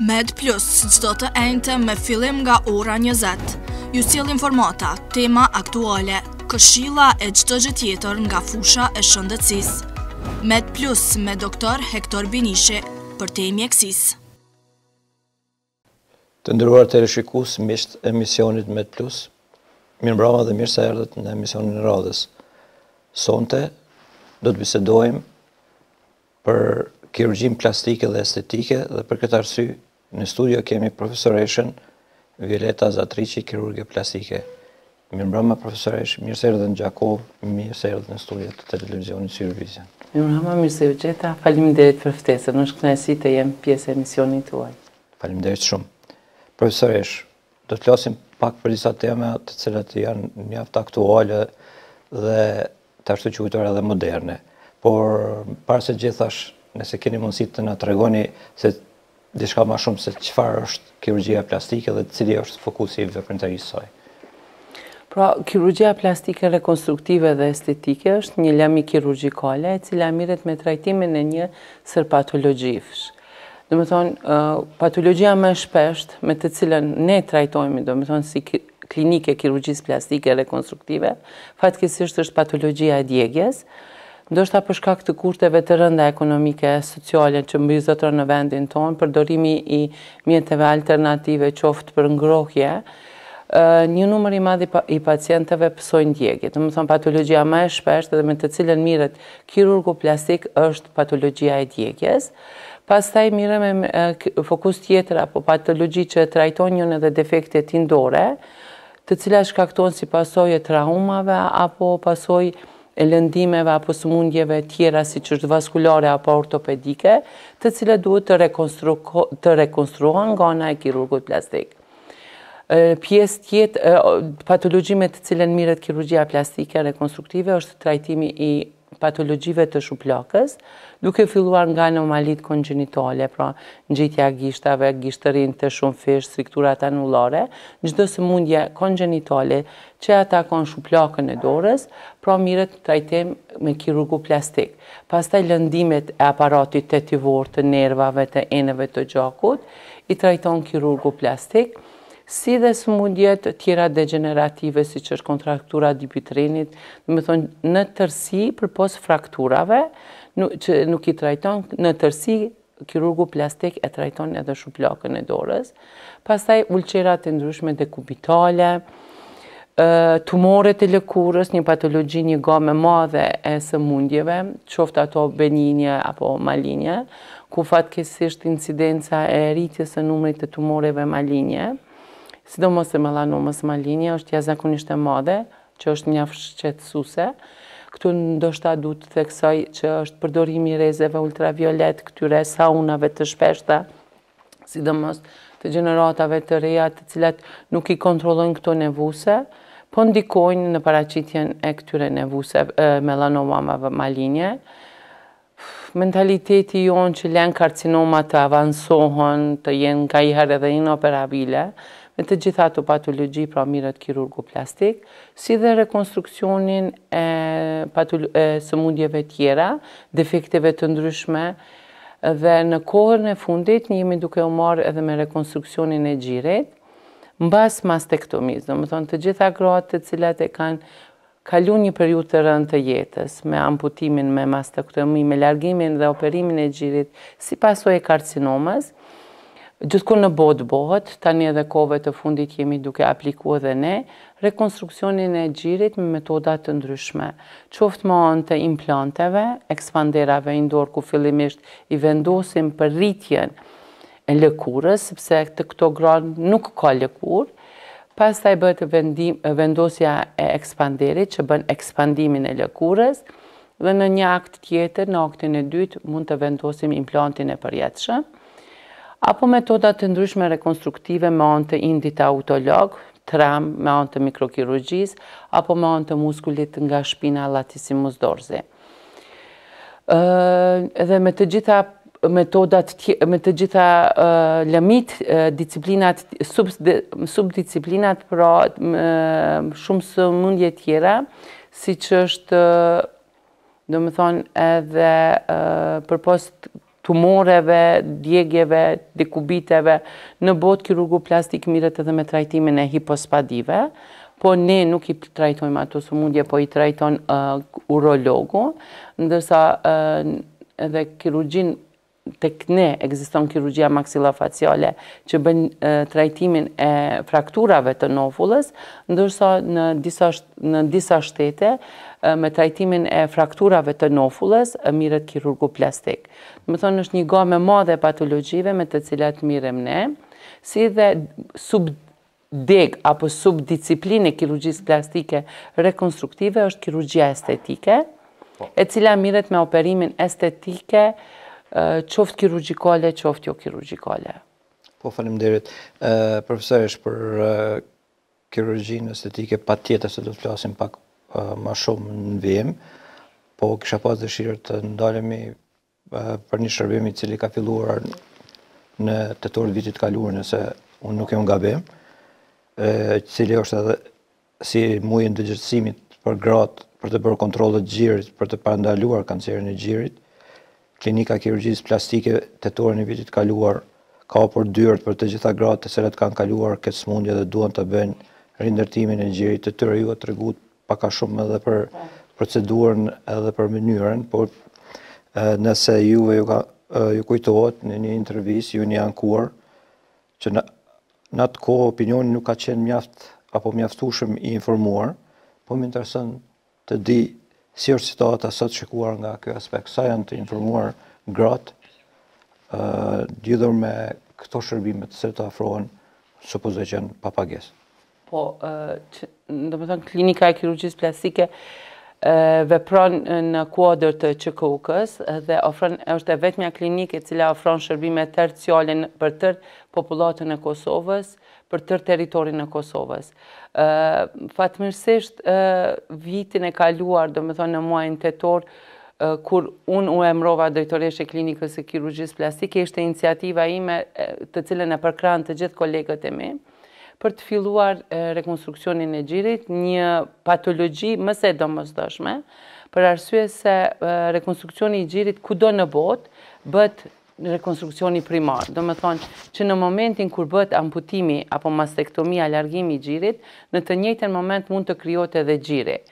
Med Plus, si qdo të ejnëte me filim nga ora njëzet. Ju s'jel informata, tema aktuale, këshila e qdo gjëtjetër nga fusha e shëndëcis. Med Plus, me doktor Hektor Binishe, për te i mjekësis. Të ndëruar të rëshikus, e emisionit Med Plus, mirë brava dhe mirë sa erdhët në emisionin në radhës. Sonte, do të bisedojmë për kirurgjim plastike dhe estetike dhe për këtë arsy Në studio kemi profesoreshen Violeta Zatrici, kirurgje plastike. Mi profesoresh, mirë se në Gjakov, mirë se në studio të televizionit Syrë Vizion. Mi mbrëma, mirë gjeta, falim derit për ftesën, në si të jem pjesë e misionit tuaj. Falim derit shumë. Profesoresh, do të flasim pak për disa teme të cilat janë një aftë aktuale dhe të ashtu që ujtore edhe moderne. Por, parëse se gjithash, nëse keni mundësit të nga tregoni se diçka më shumë se çfarë është kirurgjia plastike dhe cili është fokusi i veprimtarisë së saj. Pra, kirurgjia plastike rekonstruktive dhe estetike është një lami kirurgjikale e cila miret me trajtimin e një sër patologjifsh. Do të thonë, patologjia më shpesht me të cilën ne trajtohemi, do të thonë, si klinike kirurgjisë plastike rekonstruktive, fatkesisht është patologjia e djegjes, ndoshta për shkak të kurteve të rënda ekonomike e sociale që mbizotëron në vendin tonë, përdorimi i mjeteve alternative qoftë për ngrohje, një numër i madh i pacientëve psojnë djegjet. Do të thon patologjia më e shpeshtë dhe me të cilën mirret kirurgu plastik është patologjia e djegjes. Pastaj mirë me fokus tjetër apo patologji që trajton një edhe defekte tindore, të cilat shkakton si pasojë traumave apo pasojë e lëndimeve apo së mundjeve tjera si që është vaskulare apo ortopedike, të cilë duhet të rekonstruohen nga nga e kirurgut plastik. Pjesë tjetë, patologjimet të cilën miret kirurgia plastike rekonstruktive është trajtimi i patologjive të shuplakës, duke filluar nga anomalitë kongenitale, pra në gjithja gjishtave, gjishtërin të shumë fesh, strikturat anullare, një dëse mundje kongenitale që ata konë shuplakën e dorës, pra mire të trajtem me kirurgu plastik. Pastaj lëndimet e aparatit të tivur të nervave të eneve të gjakut, i trajton kirurgu plastik, si dhe së mundjet tjera degenerative, si që është kontraktura dipitrinit, dhe me thonë, në tërsi, për frakturave, nuk, që nuk i trajton, në tërsi, kirurgu plastik e trajton edhe shuplakën e dorës, pastaj ulqerat e ndryshme dhe kubitale, tumoret e lëkurës, një patologji një gome madhe e së mundjeve, qoftë ato beninje apo malinje, ku fatkesisht incidenca e rritjes e numrit të tumoreve malinje, sidomos e melanomës malinje, është jazakunisht e madhe, që është një afshqetësuse. Këtu ndoshta du të theksoj që është përdorimi rezeve ultraviolet, këtyre saunave të shpeshta, sidomos të generatave të reja të cilat nuk i kontrollojnë këto nevuse, po ndikojnë në paracitjen e këtyre nevuse melanoma melanomave malinje. Mentaliteti jonë që len karcinoma të avansohën, të jenë ka i edhe inoperabile, me të gjitha të patologi, pra mirët kirurgu plastik, si dhe rekonstruksionin e, sëmundjeve tjera, defekteve të ndryshme, dhe në kohën e fundit një jemi duke u marë edhe me rekonstruksionin e gjirit, në bas mastektomizë, dhe më thonë të gjitha gratë të cilat e kanë kalu një periut të rënd të jetës me amputimin, me mastektomi, me largimin dhe operimin e gjirit si pasoj e karcinomës, Gjithkur në botë botë, tani edhe kove të fundit jemi duke aplikua dhe ne, rekonstruksionin e gjirit me metodat të ndryshme, qoftë ma anë të implanteve, ekspanderave indoor ku fillimisht i vendosim për rritjen e lëkurës, sepse të këto grarë nuk ka lëkurë, pas taj i vendosja e ekspanderit që bën ekspandimin e lëkurës, dhe në një akt tjetër, në aktin e dytë, mund të vendosim implantin e përjetëshëm, apo metodat të ndryshme rekonstruktive me anë të indit autolog, tram me anë të mikrokirurgjis, apo me anë të muskulit nga shpina latissimus dorze. Dhe me të gjitha metodat, me të gjitha lëmit, subdisciplinat, pra shumë së mundje tjera, si që është, do më thonë, edhe për postë tumoreve, djegjeve, dekubiteve. në botë kirurgu plastik miret edhe me trajtimin e hipospadive, po ne nuk i trajtojmë ato sëmundje po i trajton urologu, ndërsa edhe kirurgjin tek ne ekziston kirurgjia maksilofaciale faciale që bën trajtimin e frakturave të nofullës, ndërsa në disa në disa shtete me trajtimin e frakturave të nofullës miret kirurgu plastik më thonë është një gamë e madhe patologjive me të cilat mirem ne, si dhe sub deg apo sub e kirurgjisë plastike rekonstruktive është kirurgjia estetike, po. e cila miret me operimin estetike qoftë kirurgjikale, qoftë jo kirurgjikale. Po, falim derit. Profesor, është për kirurgjinë estetike pa tjetër se do të flasim pak ma shumë në vijem, po kisha pas dëshirë të ndalemi për një shërbimi cili ka filluar në të torë vitit kaluar nëse unë nuk e unë gabim, cili është edhe si mujën dëgjërësimit për gratë, për të bërë kontrolët gjirit, për të pandaluar kancerin e gjirit, klinika kirurgjisë plastike të torë në vitit kaluar, ka opër dyrët për të gjitha gratë të selet kanë kaluar këtë smundje dhe duan të bëjnë rindërtimin e gjirit të të ju të regut paka shumë edhe për pra. procedurën edhe për mënyrën, por nëse juve ju, ka, ju kujtohet në një intervjis, ju një ankuar, që në, atë kohë opinioni nuk ka qenë mjaft, apo mjaftushëm i informuar, po më interesën të di si është situata sot shikuar nga kjo aspekt, sa janë të informuar gratë, gjithër me këto shërbimet se të afrohen, së po zë qenë papagesë. Po, dhe më thënë, klinika e kirurgjisë plastike, vepron në kuadër të qkuk ës dhe ofron është e vetmja klinikë e cila ofron shërbime terciale për tërë popullatën e Kosovës, për tërë territorin e Kosovës. Ë fatmirësisht vitin e kaluar, domethënë në muajin tetor, kur unë u emrova e klinikës së kirurgjisë plastike ishte iniciativa ime të cilën e përkran të gjithë kolegët e mi për të filluar rekonstruksionin e gjirit, një patologji mëse do domësdoshme, për arsye se rekonstruksioni i gjirit kudo në botë bët rekonstruksioni primar. Do më thonë që në momentin kur bët amputimi apo mastektomia, largimi i gjirit, në të njëjtën moment mund të kryote edhe gjirit.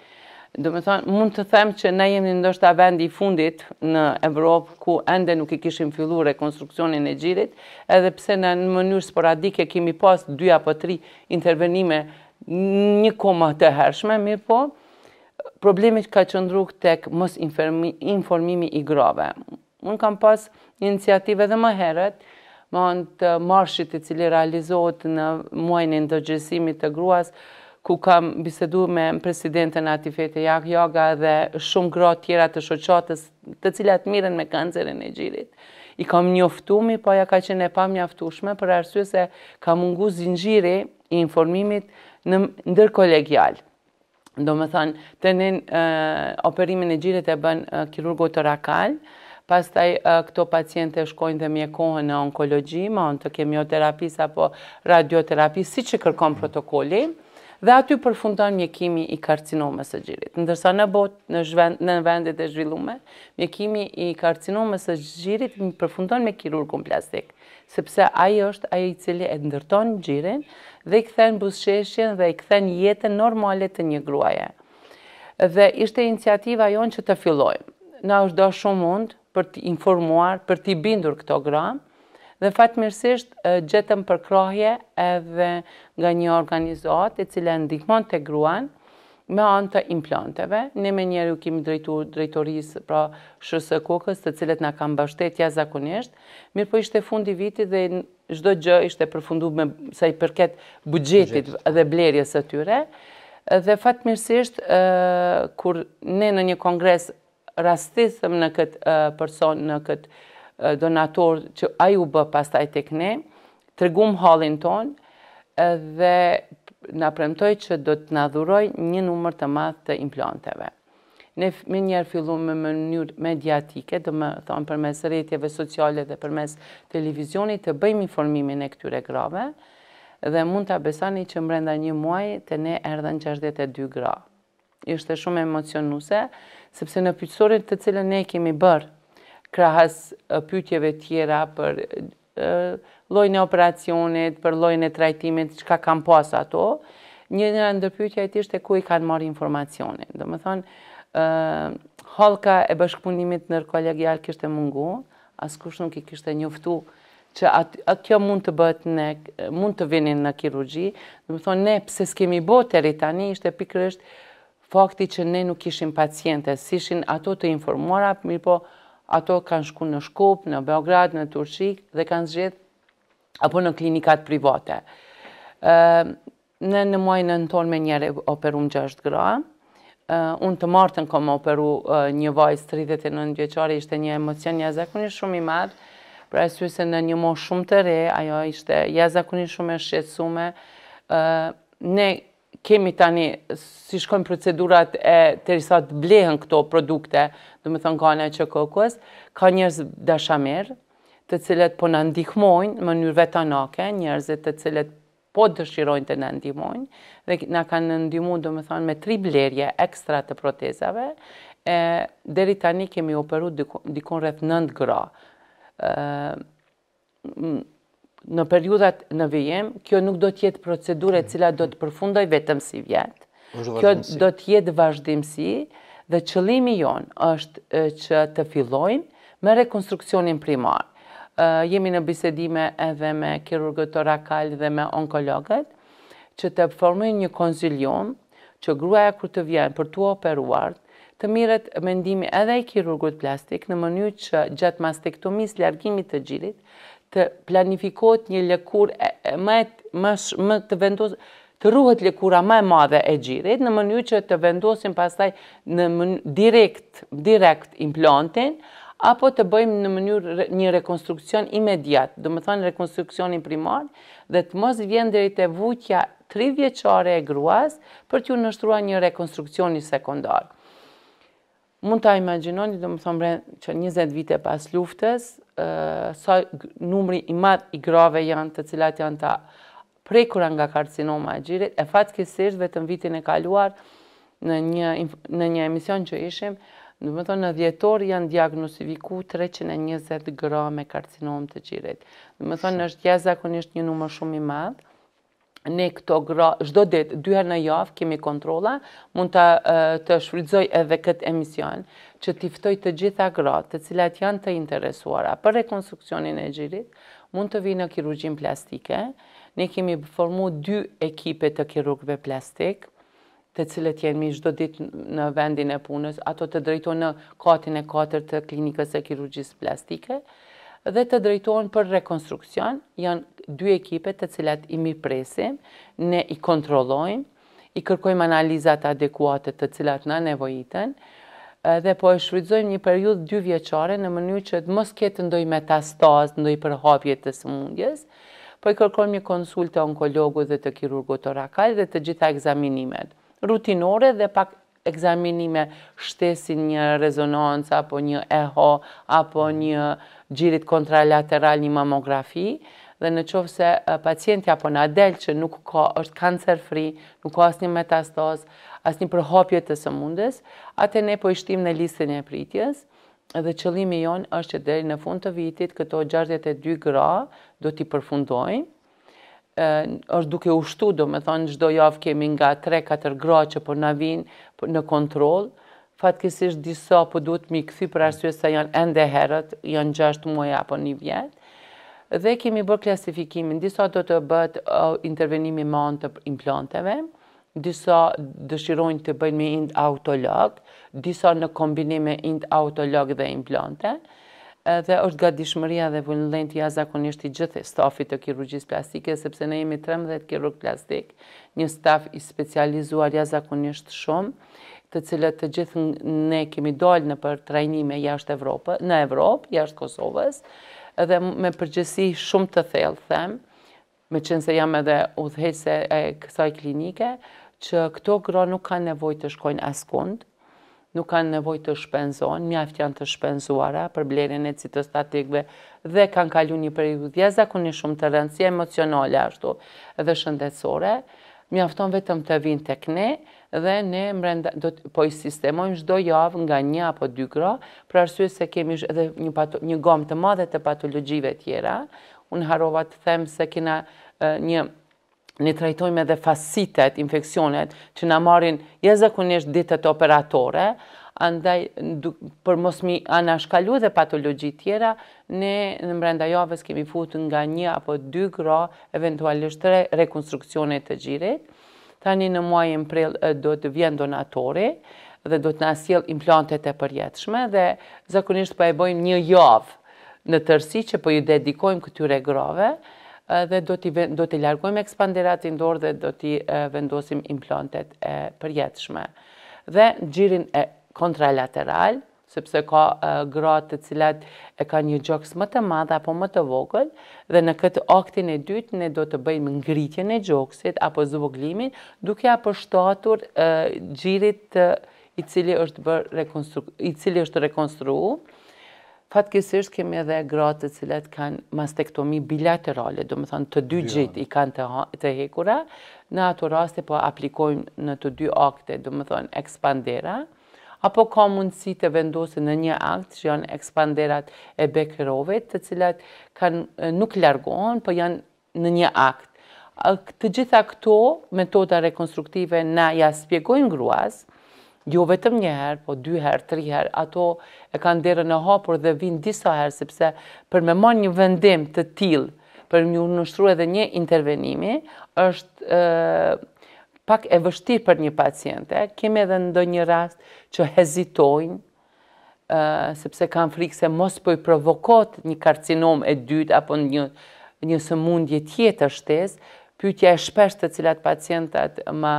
Do me thonë, mund të them që ne jemi ndoshta vendi i fundit në Evropë ku ende nuk i kishim fillu rekonstruksionin e gjirit, edhe pse në në mënyrë sporadike kemi pas 2 apo 3 intervenime një koma të hershme, mirë po, problemit ka qëndruk tek mos informimi i grave. Unë kam pas iniciative dhe më herët, më anë të marshit i cili realizohet në muajnë ndërgjësimit të gruas, ku kam bisedu me presidentën Atifete Jak Joga dhe shumë grot tjera të shoqatës të cilat miren me kancerin e gjirit. I kam njoftu mi, po ja ka qenë e pa mjaftushme për arsye se ka mungu zingjiri i informimit në ndër kolegial. Do më thanë, të njën operimin e gjirit e bën kirurgo të rakal, pastaj taj këto pacientë shkojnë dhe mjekohen në onkologji, ma në të kemioterapis apo radioterapis, si që kërkom protokolli, dhe aty përfundon mjekimi i karcinomës së gjirit. Ndërsa në botë, në, vendet e zhvillume, mjekimi i karcinomës së gjirit përfundon me kirurgun plastik, sepse ai është ai i cili e ndërton gjirin dhe i kthen buzëqeshjen dhe i kthen jetën normale të një gruaje. Dhe ishte iniciativa jonë që të fillojmë. Na është do shumë mund për të informuar, për të bindur këto gramë, dhe fatmirësisht gjetëm përkrahje edhe nga një organizat e cila ndihmon të gruan me anë të implanteve. Ne me njerë ju kemi drejtu, drejtorisë pra shësë kokës të cilet nga kam bashtetja zakonisht, mirë po ishte fundi viti dhe gjdo gjë ishte përfundu me sa i përket bugjetit dhe blerjes e tyre. Dhe fatmirësisht, kur ne në një kongres rastisëm në këtë person, në këtë donator që a ju bë pastaj të këne, të regum halin ton, dhe në premtoj që do të në dhuroj një numër të matë të implanteve. Ne me njerë fillu me mënyrë mediatike, dhe me thonë për mes rejtjeve sociale dhe për mes televizionit, të bëjmë informimin e këtyre grave, dhe mund të abesani që mbrenda një muaj të ne erdhen 62 gra. Ishte shumë emocionuse, sepse në pyqësorit të cilën ne kemi bërë krahas pyetjeve tjera për lojnë e operacionit, për lojnë e trajtimit, që ka kam pas ato, një një ndërpytja e e ku i kanë marrë informacionin. Domethënë, më thonë, halka e bashkëpunimit nër kolegial kishte e mungu, as nuk i kishte e njoftu, që atë kjo mund të bëtë ne, mund të vinin në kirurgji, Domethënë më thonë, ne pëse s'kemi botë e rritani, ishte pikrështë fakti që ne nuk ishim paciente, ishin ato të informuara, mirë po, ato kanë shku në Shkup, në Beograd, në Turqik dhe kanë zgjith apo në klinikat private. Në në muajnë në tonë me njëre operu më gjashtë gra, unë të martën kom operu një vajzë të rritet e në ishte një emocion një shumë i madhë, pra e syse në një mosh shumë të re, ajo ishte jazakunin shumë e shqetsume. Ne kemi tani si shkojnë procedurat e të risat blehen këto produkte, dhe më thënë kane që kokos, ka njërës dashamirë, të cilët po në ndihmojnë më njërë vetanake, njërzit të cilët po dëshirojnë të në ndihmojnë, dhe në kanë ndihmu, dhe më thënë, me tri blerje ekstra të protezave, e, deri tani kemi operu dikon, dikon rreth nëndë gra në periudat në vijem, kjo nuk do të jetë e cila do të përfundoj vetëm si vjetë. Kjo do të jetë vazhdimësi dhe qëlimi jonë është që të fillojnë me rekonstruksionin primar. Jemi në bisedime edhe me kirurgët orakal dhe me onkologët që të formën një konzilion që gruaja kur të vjenë për të operuar, të miret mendimi edhe i kirurgut plastik në mënyrë që gjatë mastektomis, largimit të gjirit, të planifikot një lëkur më të vendosë, të ruhet lëkura më e madhe e gjirit, në mënyu që të vendosim pasaj në direkt, direkt implantin, apo të bëjmë në mënyrë një rekonstruksion imediat, dhe më thonë rekonstruksionin primar, dhe të mos vjen dhe i të vujtja 30 qare e gruaz për t'ju nështrua një rekonstruksionin sekundar. Mund ta imagjinoni, më të thonë që 20 vite pas luftës, ë sa numri i madh i grave janë, të cilat janë ta prekura nga karcinoma e gjirit. E vetë vetëm vitin e kaluar në një në një emision që ishim, dhe më thonë në dhjetor janë diagnosiviku 320 gra me karcinom të gjirit. më të në është jashtëzakonisht një numër shumë i madh ne këto gra, shdo dit, dyher në javë, kemi kontrola, mund të, të shfridzoj edhe këtë emision, që tiftoj të gjitha gratë të cilat janë të interesuara për rekonstruksionin e gjirit, mund të vinë në kirurgjim plastike. Ne kemi formu dy ekipe të kirurgve plastik, të cilët jenë mi shdo dit në vendin e punës, ato të drejto në katin e katër të klinikës e kirurgjis plastike, dhe të drejtohen për rekonstruksion. Janë dy ekipet të cilat i mi presim, ne i kontrollojmë, i kërkojmë analizat adekuate të cilat na nevojiten, dhe po e shfrytëzojmë një periudhë dy vjeçare në mënyrë që të mos ketë ndoj metastazë, ndoj përhapje të sëmundjes, po i kërkojmë një konsultë onkologu dhe të kirurgu të rakaj dhe të gjitha ekzaminimet rutinore dhe pak ekzaminime shtesin një rezonancë apo një EHO apo mm. një gjirit kontralateral një mamografi dhe në qovë se pacienti apo në adel që nuk ka, është cancer free, nuk ka asë një metastaz, asë një përhopje të së mundës, atë ne po ishtim në listën e pritjes, dhe qëlimi jonë është që deri në fund të vitit këto 62 gra do t'i përfundojnë, është duke u shtu, do me thonë, gjdo javë kemi nga 3-4 gra që po, po në vinë në kontrol, fatkesisht disa po duhet mi këthi për arsye se janë ende herët, janë 6 muaj apo një vjetë, dhe kemi bërë klasifikimin, disa do të bët intervenimi ma në të implanteve, disa dëshirojnë të bëjnë me ind autolog, disa në kombinime ind autolog dhe implante, dhe është ga dishmëria dhe vullnëlejnë të jazakonisht i gjithë stafit të kirurgjis plastike, sepse ne jemi 13 kirurg plastik, një staf i specializuar jazakonisht shumë, të cilët të gjithë ne kemi dollë në për trajnime jashtë Evropë, në Evropë, jashtë Kosovës, dhe me përgjësi shumë të thellë, them, me qenë se jam edhe udhëhese e kësaj klinike, që këto gra nuk kanë nevoj të shkojnë askund, nuk kanë nevoj të shpenzon, mjaft janë të shpenzuara për blerin e citostatikve dhe kanë kalu një periudu djeza ku një shumë të rëndësi emocionale ashtu dhe shëndetsore, mjafton vetëm të vinë të këne dhe ne mrenda, po i sistemojmë shdo javë nga një apo dy gro, për arsye se kemi edhe një gom të madhe të patologjive tjera, unë harovat të them se kina një ne trajtojmë edhe fasitet, infekcionet që na marrin jezakonisht ditët operatore, andaj për mos mi anashkalu dhe patologi tjera, ne në mrenda javës kemi fut nga një apo dy gra eventualisht tre rekonstruksionet të gjirit. Tani në muaj në prill do të vjen donatori dhe do të nasil implantet e përjetëshme dhe zakonisht për po e bojmë një javë në tërsi që për po ju dedikojmë këtyre grave, dhe do t'i, do t'i largojmë ekspanderatin dorë dhe do t'i vendosim implantet e përjetëshme. Dhe gjirin e kontralateral, sepse ka gratë të cilat e ka një gjoks më të madha apo më të vogël, dhe në këtë aktin e dytë ne do të bëjmë ngritjen e gjoksit apo zvoglimin duke apo shtatur gjirit i cili është rekonstru... i cili është rekonstruu. Fatkesisht kemi edhe gratë të cilat kanë mastektomi bilaterale, do më thonë të dy gjit i kanë të hekura, në ato raste po aplikojmë në të dy akte, do më thonë ekspandera, apo ka mundësi të vendosë në një akt që janë ekspanderat e bekërove të cilat nuk largohen, po janë në një akt. Të gjitha këto metoda rekonstruktive na ja spjegojnë gruazë, jo vetëm një herë, po dy herë, tri herë, ato e kanë derë në hapur dhe vinë disa herë, sepse për me marr një vendim të tilë, për një nështru edhe një intervenimi, është e, pak e vështirë për një pacientë. Kemi edhe ndonjë rast që hezitojnë, Uh, sepse kanë frikë se mos po i provokot një karcinom e dytë apo një, një sëmundje tjetër shtesë, pyetja e shpesht të cilat pacientat ma,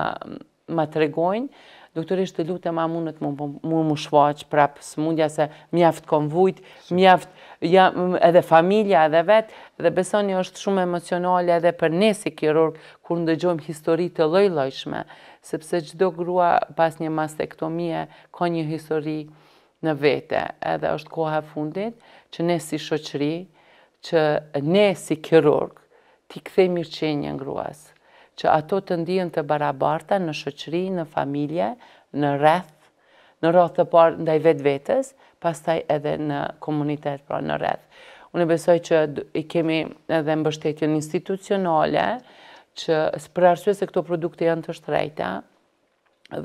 ma tregojnë, doktoresh të lutem a mundet mu më mu shfaq prap smundja se mjaft konvujt, vujt, mjaft ja, edhe familja edhe vetë, dhe besoni është shumë emocionale edhe për ne si kirurg kur ndëgjojmë histori të lloj-llojshme, sepse çdo grua pas një mastektomie ka një histori në vete, edhe është koha fundit që ne si shoqëri, që ne si kirurg, ti kthej mirëqenje në gruas që ato të ndijen të barabarta në shëqëri, në familje, në rreth, në rrëth të parë ndaj vetë vetës, pastaj edhe në komunitet, pra në rreth. Unë besoj që i kemi edhe mbështetjen institucionale, që për arsye se këto produkte janë të shtrejta,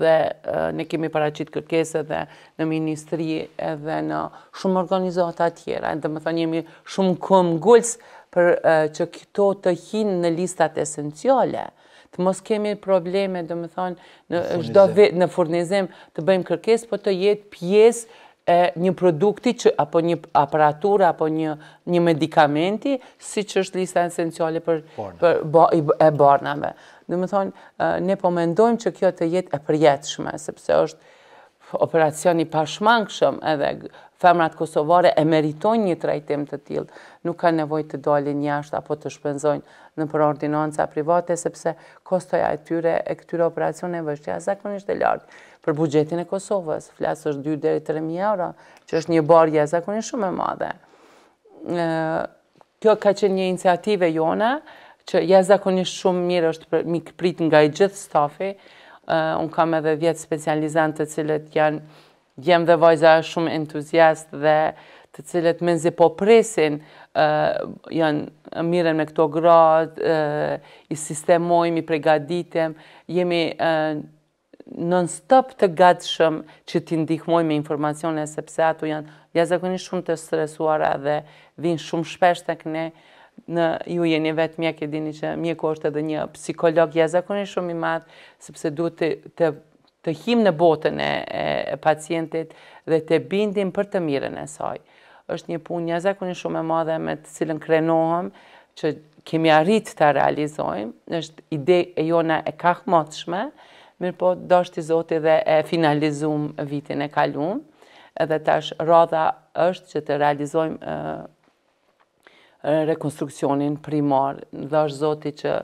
dhe e, ne kemi paraqit kërkesë dhe në ministri edhe në shumë organizata tjera. Dhe më thonë jemi shumë këmë gullës për e, që këto të hinë në listat esenciale, të mos kemi probleme, do më thonë, në, në, në furnizim të bëjmë kërkes, po të jetë pjesë e një produkti që apo një aparaturë apo një një medikamenti siç është lista esenciale për Borna. për bo, i, e barnave. Do të thonë ne po mendojmë që kjo të jetë e përjetshme sepse është operacioni pashmangshëm edhe femrat kosovare e meritojnë një trajtim të tjilë, nuk ka nevoj të dalin jashtë apo të shpenzojnë në për ordinanca private, sepse kostoja e tyre e këtyre operacione vështë ja zakonisht e lartë. Për bugjetin e Kosovës, flasë është 2-3.000 euro, që është një barja zakonisht shumë e madhe. Kjo ka qenë një iniciative jone, që ja zakonisht shumë mirë është mikë prit nga i gjithë stafi, unë kam edhe vjetë specializantë të cilët janë jem dhe vajza shumë entuziast dhe të cilët menzi po presin, janë miren me këto gradë, i sistemojmë, i pregaditem, jemi uh, non-stop të gatshëm që ti ndihmojmë me informacione, sepse ato janë jazakoni shumë të stresuara dhe vinë shumë shpesh të këne, në ju jeni vetë mjek e dini që mjeku është edhe një psikolog jazakoni shumë i madhë, sepse duhet të të him në botën e pacientit dhe të bindim për të mirën e saj. është një pun një zekun një shumë e madhe me të cilën krenohëm që kemi arrit të realizojmë, është ide e jona e kakhmatëshme, mirë po dështë i Zoti dhe e finalizum vitin e kalum, edhe tash rada është që të realizojmë rekonstruksionin primar, dhe është Zoti që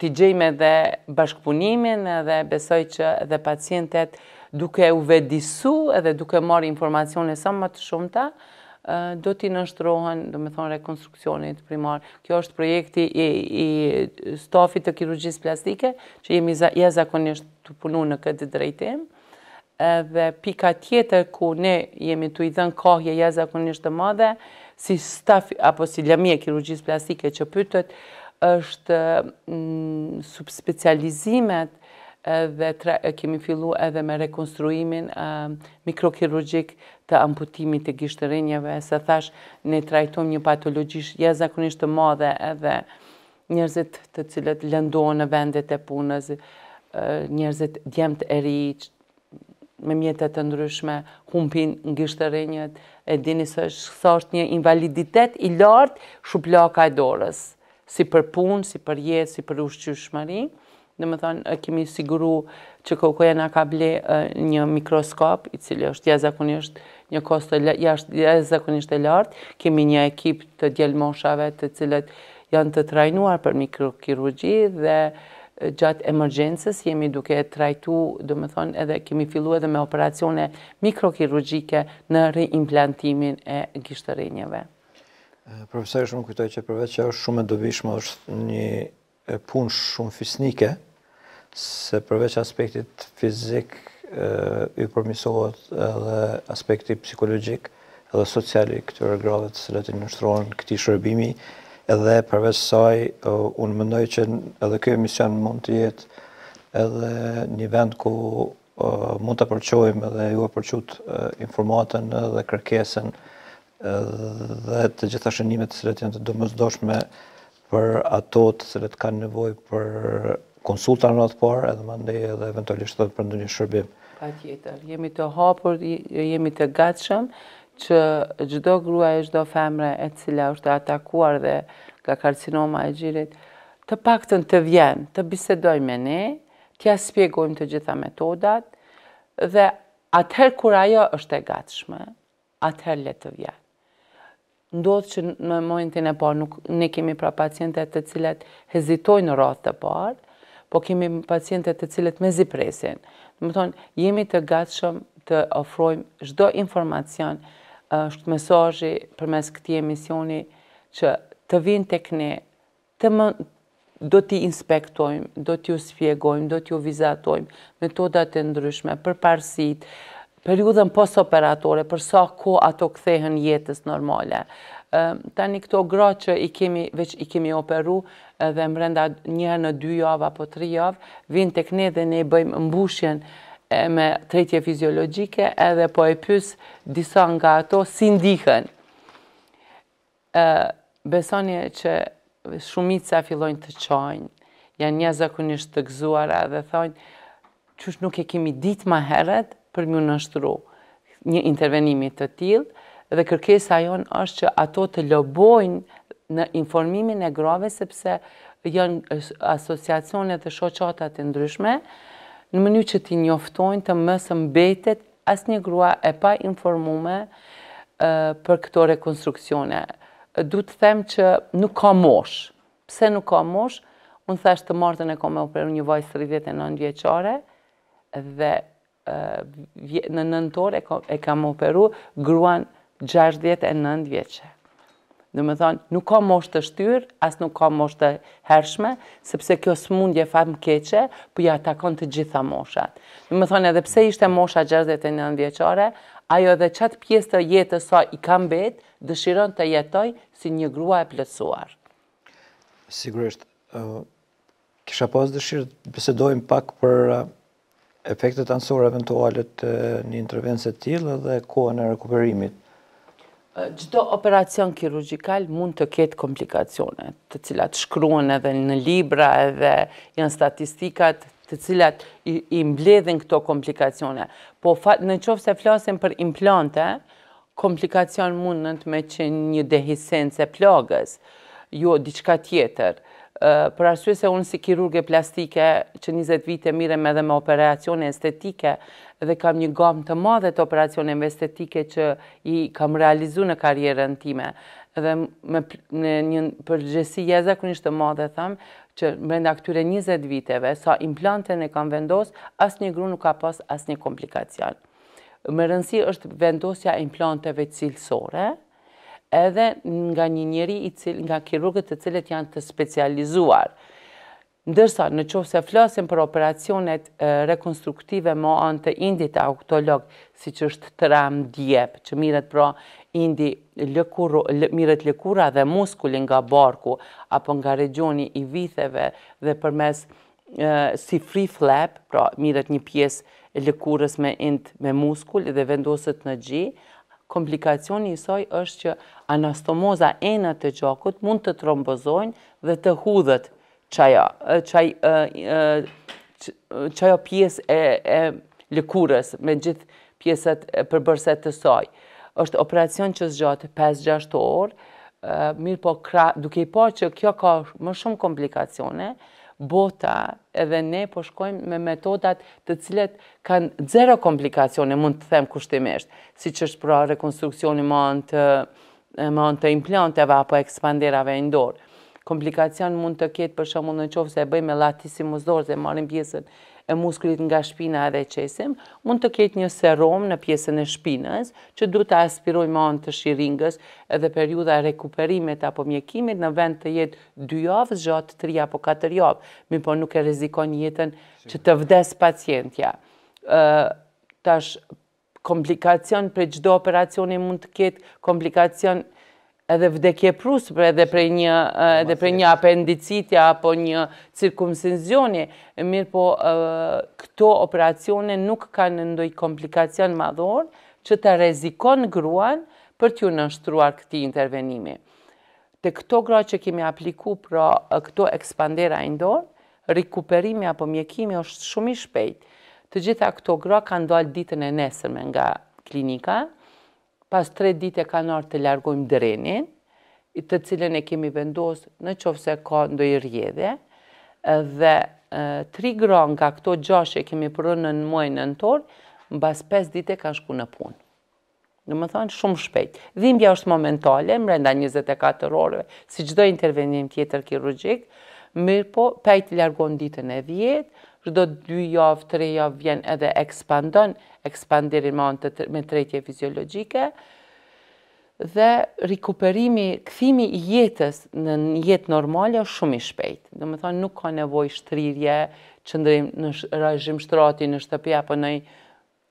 t'i gjejmë edhe bashkëpunimin dhe besoj që edhe pacientet duke u vedisu edhe duke marrë informacione sa më të shumëta, do t'i nështrohen, do me thonë, rekonstruksionit primar. Kjo është projekti i, stafit të kirurgjisë plastike, që jemi jazakonisht ja zakonisht të punu në këtë drejtim. Dhe pika tjetër ku ne jemi të i dhenë kohje ja zakonisht të madhe, si stafi apo si lëmi e kirurgjisë plastike që pytët, është mm, subspecializimet dhe kemi fillu edhe me rekonstruimin mikrokirurgjik të amputimit të gishtërinjeve. Se thash, ne trajtojmë një patologisht jazakunisht të madhe edhe njerëzit të cilët lëndohë në vendet e punës, njerëzit djemët të eriq, me mjetet të ndryshme, humpin në gishtërinjët, e dini së është një invaliditet i lartë shuplaka e dorës si për punë, si për jetë, si për ushqyshmëri. Dhe më thonë, kemi siguru që kokoja nga ka ble një mikroskop, i cili është jazakunisht një kosto jazakunisht e lartë. Kemi një ekip të djelmoshave të cilët janë të trajnuar për mikrokirurgji dhe gjatë emergjensës jemi duke trajtu, dhe më thonë, edhe kemi fillu edhe me operacione mikrokirurgjike në reimplantimin e gishtërinjeve. Profesor, shumë kujtoj që përveç që është shumë e dobishme, është një punë shumë fisnike, se përveç aspektit fizik i përmisohet edhe aspektit psikologjik edhe sociali këtër e gradet se le të nështrojnë këti shërbimi edhe përveç saj unë mëndoj që edhe kjo emision mund të jetë edhe një vend ku mund të përqojmë edhe ju e përqut informatën edhe kërkesen dhe të gjitha shënimet të cilët janë të domosdoshme për ato të cilët kanë nevojë për konsulta në atë parë, edhe mandej edhe eventualisht edhe për ndonjë shërbim. Patjetër, jemi të hapur, jemi të gatshëm që çdo grua e çdo femre e cila është atakuar dhe ka karcinoma e gjirit, të paktën të vjen, të bisedoj me ne, t'ja spjegojmë të gjitha metodat dhe atëherë kur ajo është e gatshme, atëherë le të vjen ndodhë që në momentin e parë nuk ne kemi pra pacientet të cilat hezitojnë në ratë të parë, po kemi pacientet të cilat me zipresin. më thonë, jemi të gatshëm të ofrojmë shdo informacion, është mesajë për mes këti emisioni, që të vinë të këne, të më, do t'i inspektojmë, do t'ju sfjegojmë, do t'ju vizatojmë, metodat e ndryshme, për periudën post-operatore, përsa ko ato këthehen jetës normale. Tani këto gra që i kemi, veç i kemi operu, dhe më rënda në dy javë apo tri javë, vinë të këne dhe ne bëjmë mbushjen me tretje fiziologike, edhe po e pysë disa nga ato si ndihën. Besonje që shumica fillojnë të qojnë, janë një të gzuara dhe thonjë, qështë nuk e kemi ditë ma heret, për më nështru një intervenimit të tilë dhe kërkesa jonë është që ato të lobojnë në informimin e grave sepse janë asociacionet dhe shoqatat e ndryshme në mënyrë që ti njoftojnë të mësë mbetet asë një grua e pa informume për këto rekonstruksione. Du të them që nuk ka mosh. Pse nuk ka mosh? Unë thashtë të martën e kome operu një vajzë 39 vjeqare dhe në nëntor e kam operu gruan 69 vjeqe. Në më thonë, nuk ka moshtë të shtyr, asë nuk ka moshtë të hershme, sepse kjo së mundje fatë më keqe, për po ja takon të gjitha moshat. Në më thonë, edhe pse ishte mosha 69 vjeqare, ajo dhe qatë pjesë të jetës sa i kam betë, dëshiron të jetoj si një grua e plësuar. Sigurisht, kisha pas dëshirë, besedojmë pak për efektet ansor eventualet një intervencet tjilë dhe kohën e rekuperimit. Gjdo operacion kirurgikal mund të ketë komplikacionet, të cilat shkruen edhe në libra edhe janë statistikat të cilat i, mbledhin këto komplikacione. Po në qofë se flasin për implante, komplikacion mund në të me qenë një dehisense plagës, jo diçka tjetër për arsye se unë si kirurge plastike që 20 vite mirem edhe me operacione estetike dhe kam një gamë të madhe të operacione estetike që i kam realizu në karjerën time dhe me në një përgjësi jeza kërë njështë të madhe tham që mbrenda këtyre 20 viteve sa implante në kam vendos asë një gru nuk ka pas asë një komplikacion. Mërënësi është vendosja implanteve cilësore, edhe nga një njeri i cil, nga kirurgët të cilët janë të specializuar. Ndërsa, në qovë se flasim për operacionet rekonstruktive më anë të indit të auktolog, si që është të ramë djep, që miret pra indi miret lëkura dhe muskullin nga barku, apo nga regjoni i vitheve dhe përmes si free flap, pra miret një pjesë lëkurës me ind me muskul dhe vendosët në gjithë, Komplikacioni i saj është që anastomoza ena të gjakut mund të trombozojnë dhe të hudhet qaja pjesë e lëkurës me gjithë pjesët përbërset të saj. është operacion që zgjatë 5-6 orë, mirë po duke i po që kjo ka më shumë komplikacione, bota edhe ne po shkojmë me metodat të cilet kanë zero komplikacione, mund të them kushtimisht, si që është pra rekonstruksioni ma në të implanteve apo ekspanderave e ndorë. Komplikacion mund të ketë për shumë në qofë se e bëjmë e latisimus dorë dhe marim pjesën e muskulit nga shpina edhe qesim, mund të ketë një serum në pjesën e shpinës, që du të aspiroj ma në të shiringës edhe periuda rekuperimet apo mjekimit në vend të jetë dy javë, zhatë tri apo katër javë, mi po nuk e rezikon jetën që të vdes pacientja. Tash, komplikacion për gjdo operacioni mund të ketë komplikacion edhe vdekje prusë për edhe për një, eh, edhe për një apendicitja apo një cirkumsenzioni, mirë po eh, këto operacione nuk kanë ndoj komplikacion madhor që të rezikon gruan për t'ju nështruar këti intervenimi. Të këto gra që kemi apliku për eh, këto ekspandera indor, rikuperimi apo mjekimi është shumë i shpejt. Të gjitha këto gra kanë dojtë ditën e nesërme nga klinika, pas tre dite ka nërë të largojmë drenin, i të cilën e kemi vendos në qofë se ka ndoj rjedhe, dhe 3 tri gronë nga këto gjosh e kemi përën në muajnë në nëtorë, në bas pes dite ka shku në punë. Në më thonë, shumë shpejt. Dhimbja është momentale, mrenda 24 orëve, si gjdo intervenim tjetër kirurgjik, mirë po, pejt të ditën e vjetë, do 2 javë, 3 javë vjen edhe ekspandon, ekspandelimentet me tretje fiziologjike. Dhe rikuperimi, kthimi i jetës në jetë normale është shumë i shpejtë. thonë nuk ka nevojë shtrirje, qëndrim në rezhim shtrati në shtëpi apo në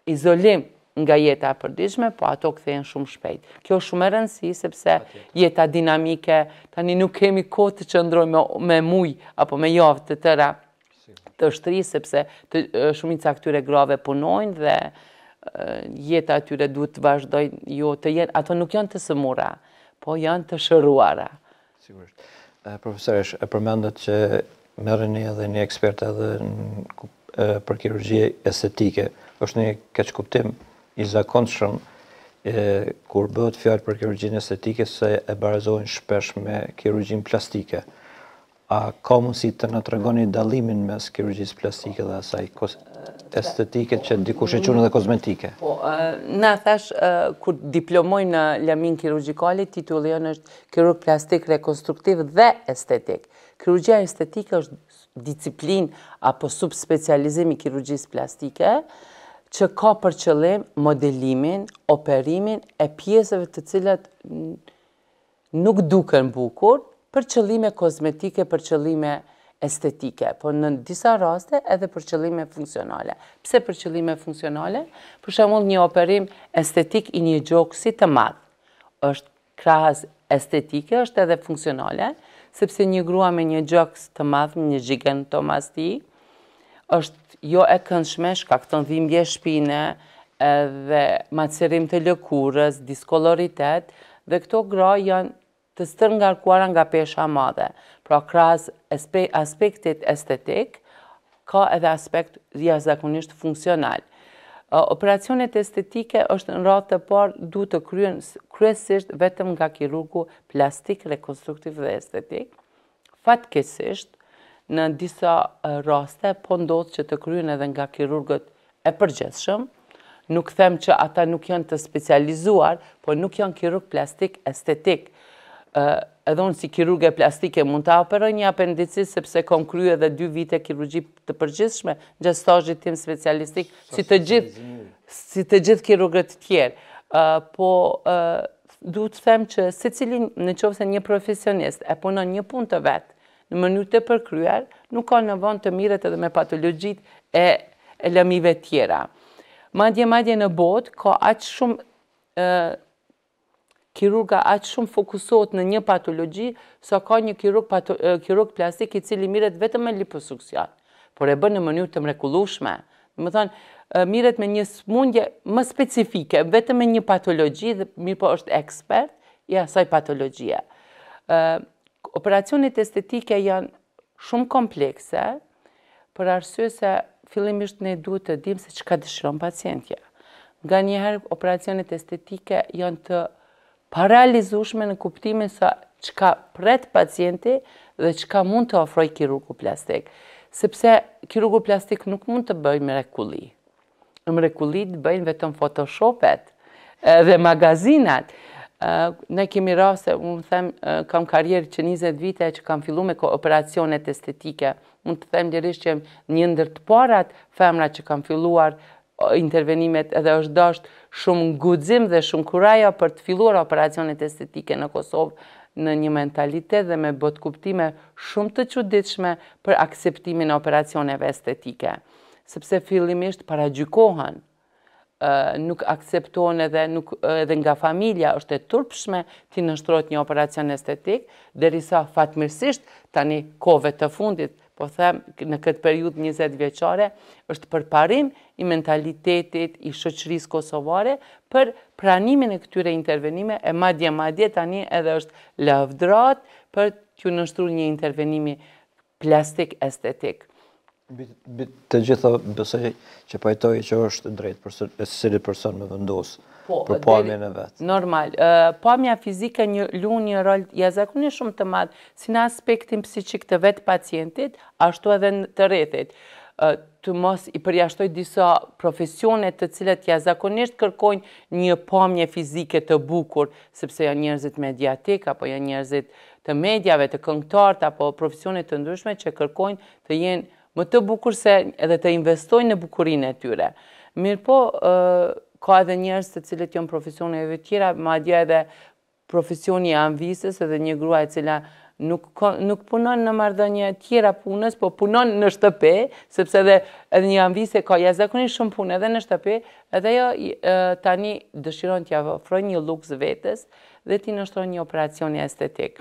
izolim nga jeta e përditshme, po ato kthehen shumë shpejt. Kjo është shumë e rëndësishme sepse jeta dinamike, tani nuk kemi kohë të qëndrojmë me muj apo me javë të tëra të shtri, sepse shumica këtyre grave punojnë dhe jeta atyre duhet të vazhdojnë, jo të jenë, ato nuk janë të sëmura, po janë të shëruara. Sigurisht. Profesoresh, e përmendët që mërë një edhe një ekspert edhe për kirurgje estetike, është një keq kuptim i zakonë shumë, kur bëhet fjallë për kirurgjin estetike se e barazohen shpesh me kirurgjin plastike. A ka mundësi të në tregoni dalimin mes kirurgjis plastike dhe asaj estetike që dikush e qunë dhe kozmetike? Po, në thash, kur diplomoj në lamin kirurgjikali, titullion është kirurg plastik rekonstruktiv dhe estetik. Kirurgja estetike është disciplin apo subspecializim i kirurgjis plastike, që ka për qëllim modelimin, operimin e pjesëve të cilat nuk duke në bukur, për qëllime kozmetike, për qëllime estetike, po në disa raste edhe për qëllime funksionale. Pse për qëllime funksionale? Për shembull një operim estetik i një gjoksi të madh. Është krahas estetike, është edhe funksionale, sepse një grua me një gjoks të madh, një gigantomasti, është jo e këndshme, shkakton dhimbje shpine, edhe macerim të lëkurës, diskoloritet, dhe këto gra janë të stërngarkuara nga pesha madhe. Pra kras aspektit estetik, ka edhe aspekt jashtëzakonisht funksional. Operacionet estetike është në ratë të parë du të kryen kryesisht vetëm nga kirurgu plastik, rekonstruktiv dhe estetik. Fatkesisht, në disa raste, po ndodhë që të kryen edhe nga kirurgët e përgjeshëm, nuk them që ata nuk janë të specializuar, po nuk janë kirurg plastik estetik, edhe unë si kirurge plastike mund të apërë një apendicit sepse kom kryu edhe dy vite kirurgji të përgjithshme, gjë stajit tim specialistik, si të gjithë si të gjithë kirurgët tjerë. po, du të them që se cilin në qovëse një profesionist e punon një pun të vetë në mënyrë të përkryar, nuk ka në vonë të miret edhe me patologjit e, lëmive tjera. Madje, madje në botë, ka aqë shumë kirurga aqë shumë fokusohet në një patologi, sa ka një kirurg plastik i cili miret vetëm me liposuksion, por e bërë në mënyrë të mrekulushme. Në më thonë, miret me një smundje më specifike, vetëm me një patologi, dhe mirë po është ekspert, i asaj patologia. Operacionit estetike janë shumë komplekse, për arsye se fillimisht ne duhet të dim se që ka dëshiron pacientja. Nga njëherë, operacionit estetike janë të paralizushme në kuptimin sa ka pret pacienti dhe ka mund të ofroj kirurgu plastik. Sepse kirurgu plastik nuk mund të bëj mrekulli. Mrekulli të bëjnë vetëm photoshopet dhe magazinat. Ne kemi rase, unë them, kam karjerë që 20 vite që kam fillu me operacionet estetike. Më të them dirisht që një ndër të parat femra që kam filluar intervenimet edhe është dashtë shumë guxim dhe shumë kuraja për të filluar operacionet estetike në Kosovë në një mentalitet dhe me botë kuptime shumë të çuditshme për akseptimin e operacioneve estetike, sepse fillimisht paragjykohen nuk akseptohen edhe nuk edhe nga familja është e turpshme ti nështrohet një operacion estetik derisa fatmirësisht tani kove të fundit po them, në këtë periud 20 veqare, është përparim i mentalitetit i shëqërisë kosovare për pranimin e këtyre intervenime, e madje, madje, tani edhe është lëvdrat për t'ju nështru një intervenimi plastik estetik. Të gjitha bësej që pajtoj që është drejtë, e sësirit person me vendosë, Po, për pamjen e vetë. Normal. Uh, pamja fizike një luën një rol jashtëzakonisht shumë të madh si në aspektin psiqik të vetë pacientit, ashtu edhe në të rrethit. Uh, të mos i përjashtoj disa profesione të cilat jashtëzakonisht kërkojnë një pamje fizike të bukur, sepse janë njerëzit mediatik apo janë njerëzit të medjave, të këngëtarët apo profesionet të ndryshme që kërkojnë të jenë më të bukur se edhe të investojnë në bukurinë e tyre. Mirë po, ka edhe njerës të cilët jonë profesionit e vetjera, ma dje edhe profesioni e anvises edhe një grua e cila nuk, nuk punon në mardhënje tjera punës, po punon në shtëpe, sepse edhe, një anvise ka jazakonin shumë punë edhe në shtëpe, edhe jo tani dëshiron t'ja ofroj një luks vetës dhe ti nështron një operacioni estetik.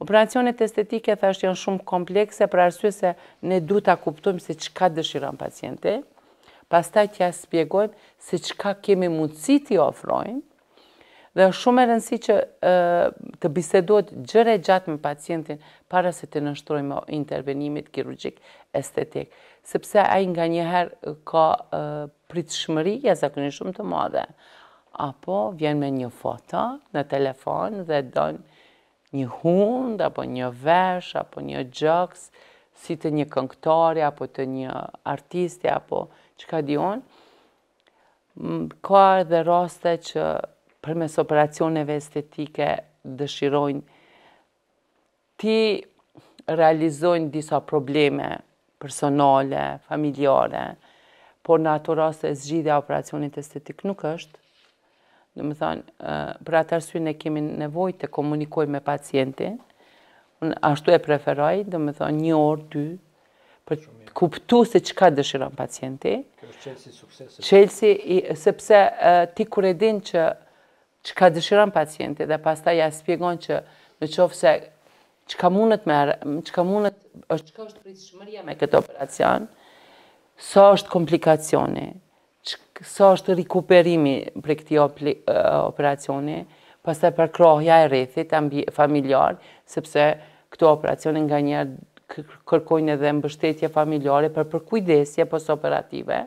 Operacionet estetike thashtë janë shumë komplekse për arsye se ne du të kuptojmë se qka dëshiron pacientit, pastaj t'ja spjegojmë se qka kemi mundësi t'i ofrojmë, dhe shumë e rëndësi që të bisedohet gjëre gjatë me pacientin para se të nështrojmë intervenimit kirurgjik estetik, sepse a i nga njëherë ka pritë shmëri, ja zakoni shumë të madhe, apo vjen me një foto në telefon dhe dojnë një hund, apo një vesh, apo një gjëks, si të një këngtari, apo të një artisti, apo një që ka dion, ka dhe raste që përmes operacioneve estetike dëshirojnë ti realizojnë disa probleme personale, familjare, por në ato raste e zgjidhja operacionit estetik nuk është. dhe më thonë, për atë arsynë ne kemi nevoj të komunikoj me pacientin, ashtu e preferoj, dhe më thonë, një orë, dy, për të kuptu se qka dëshiron pacienti. Kjo është qelsi suksesit. Qelsi, sepse ti kur e din që qka dëshiron pacienti dhe pasta ja spjegon që në qofë se qka mundet me qka mundet, është qka është pritë shmëria me këtë operacion, sa është komplikacioni, sa është rikuperimi për këti operacioni, pas për përkrohja e rethit familjar, sepse këto operacioni nga njerë kërkojnë edhe mbështetje familjare për përkujdesje operative.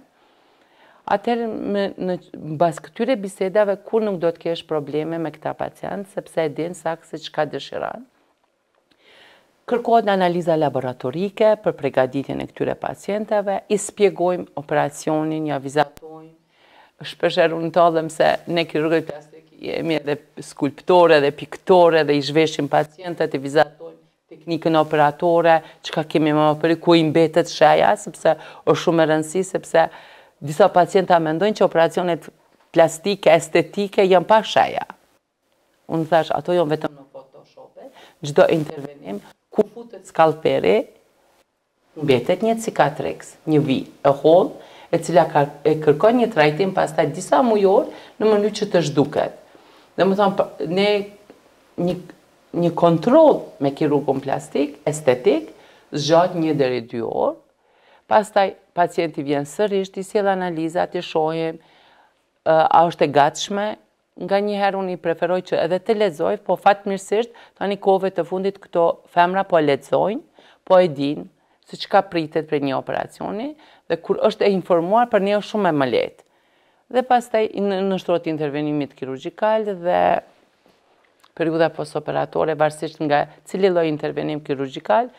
Atërë, në, në bas këtyre bisedave, kur nuk do të kesh probleme me këta pacientë, sepse e din sakë se ka dëshiranë. Kërkohet analiza laboratorike për pregaditin e këtyre pacienteve, i spjegojmë operacionin, ja vizatojmë, shpesheru në talëm se ne kirurgët plastik jemi edhe skulptore dhe piktore dhe i zhveshim pacientët i vizatojmë, teknikën operatore, që ka kemi më përri, ku i mbetet shaja, sepse është shumë e rëndësi, sepse disa pacienta mendojnë që operacionet plastike, estetike, jënë pa shaja. Unë thash, ato jënë vetëm në photoshopet, gjdo intervenim, ku putët skalperi, mbetet një cikatrix, një vi e hol, e cila ka, e kërkon një trajtim pastaj disa mujor në mënyrë që të zhduket. Dhe më thamë, ne një një kontrol me kirurgun plastik, estetik, zgjat një deri 2 orë. Pastaj pacienti vjen sërish, i sjell analizat, i shohim a është e gatshme. Nga një herë unë i preferoj që edhe të lexoj, po fatmirësisht tani kove të fundit këto femra po e lexojnë, po e dinë se ka pritet për një operacioni dhe kur është e informuar për një është shumë e më lehtë. Dhe pastaj në nështrot intervenimit kirurgikal dhe periuda postoperatore, varsisht nga cili loj intervenim kirurgikal,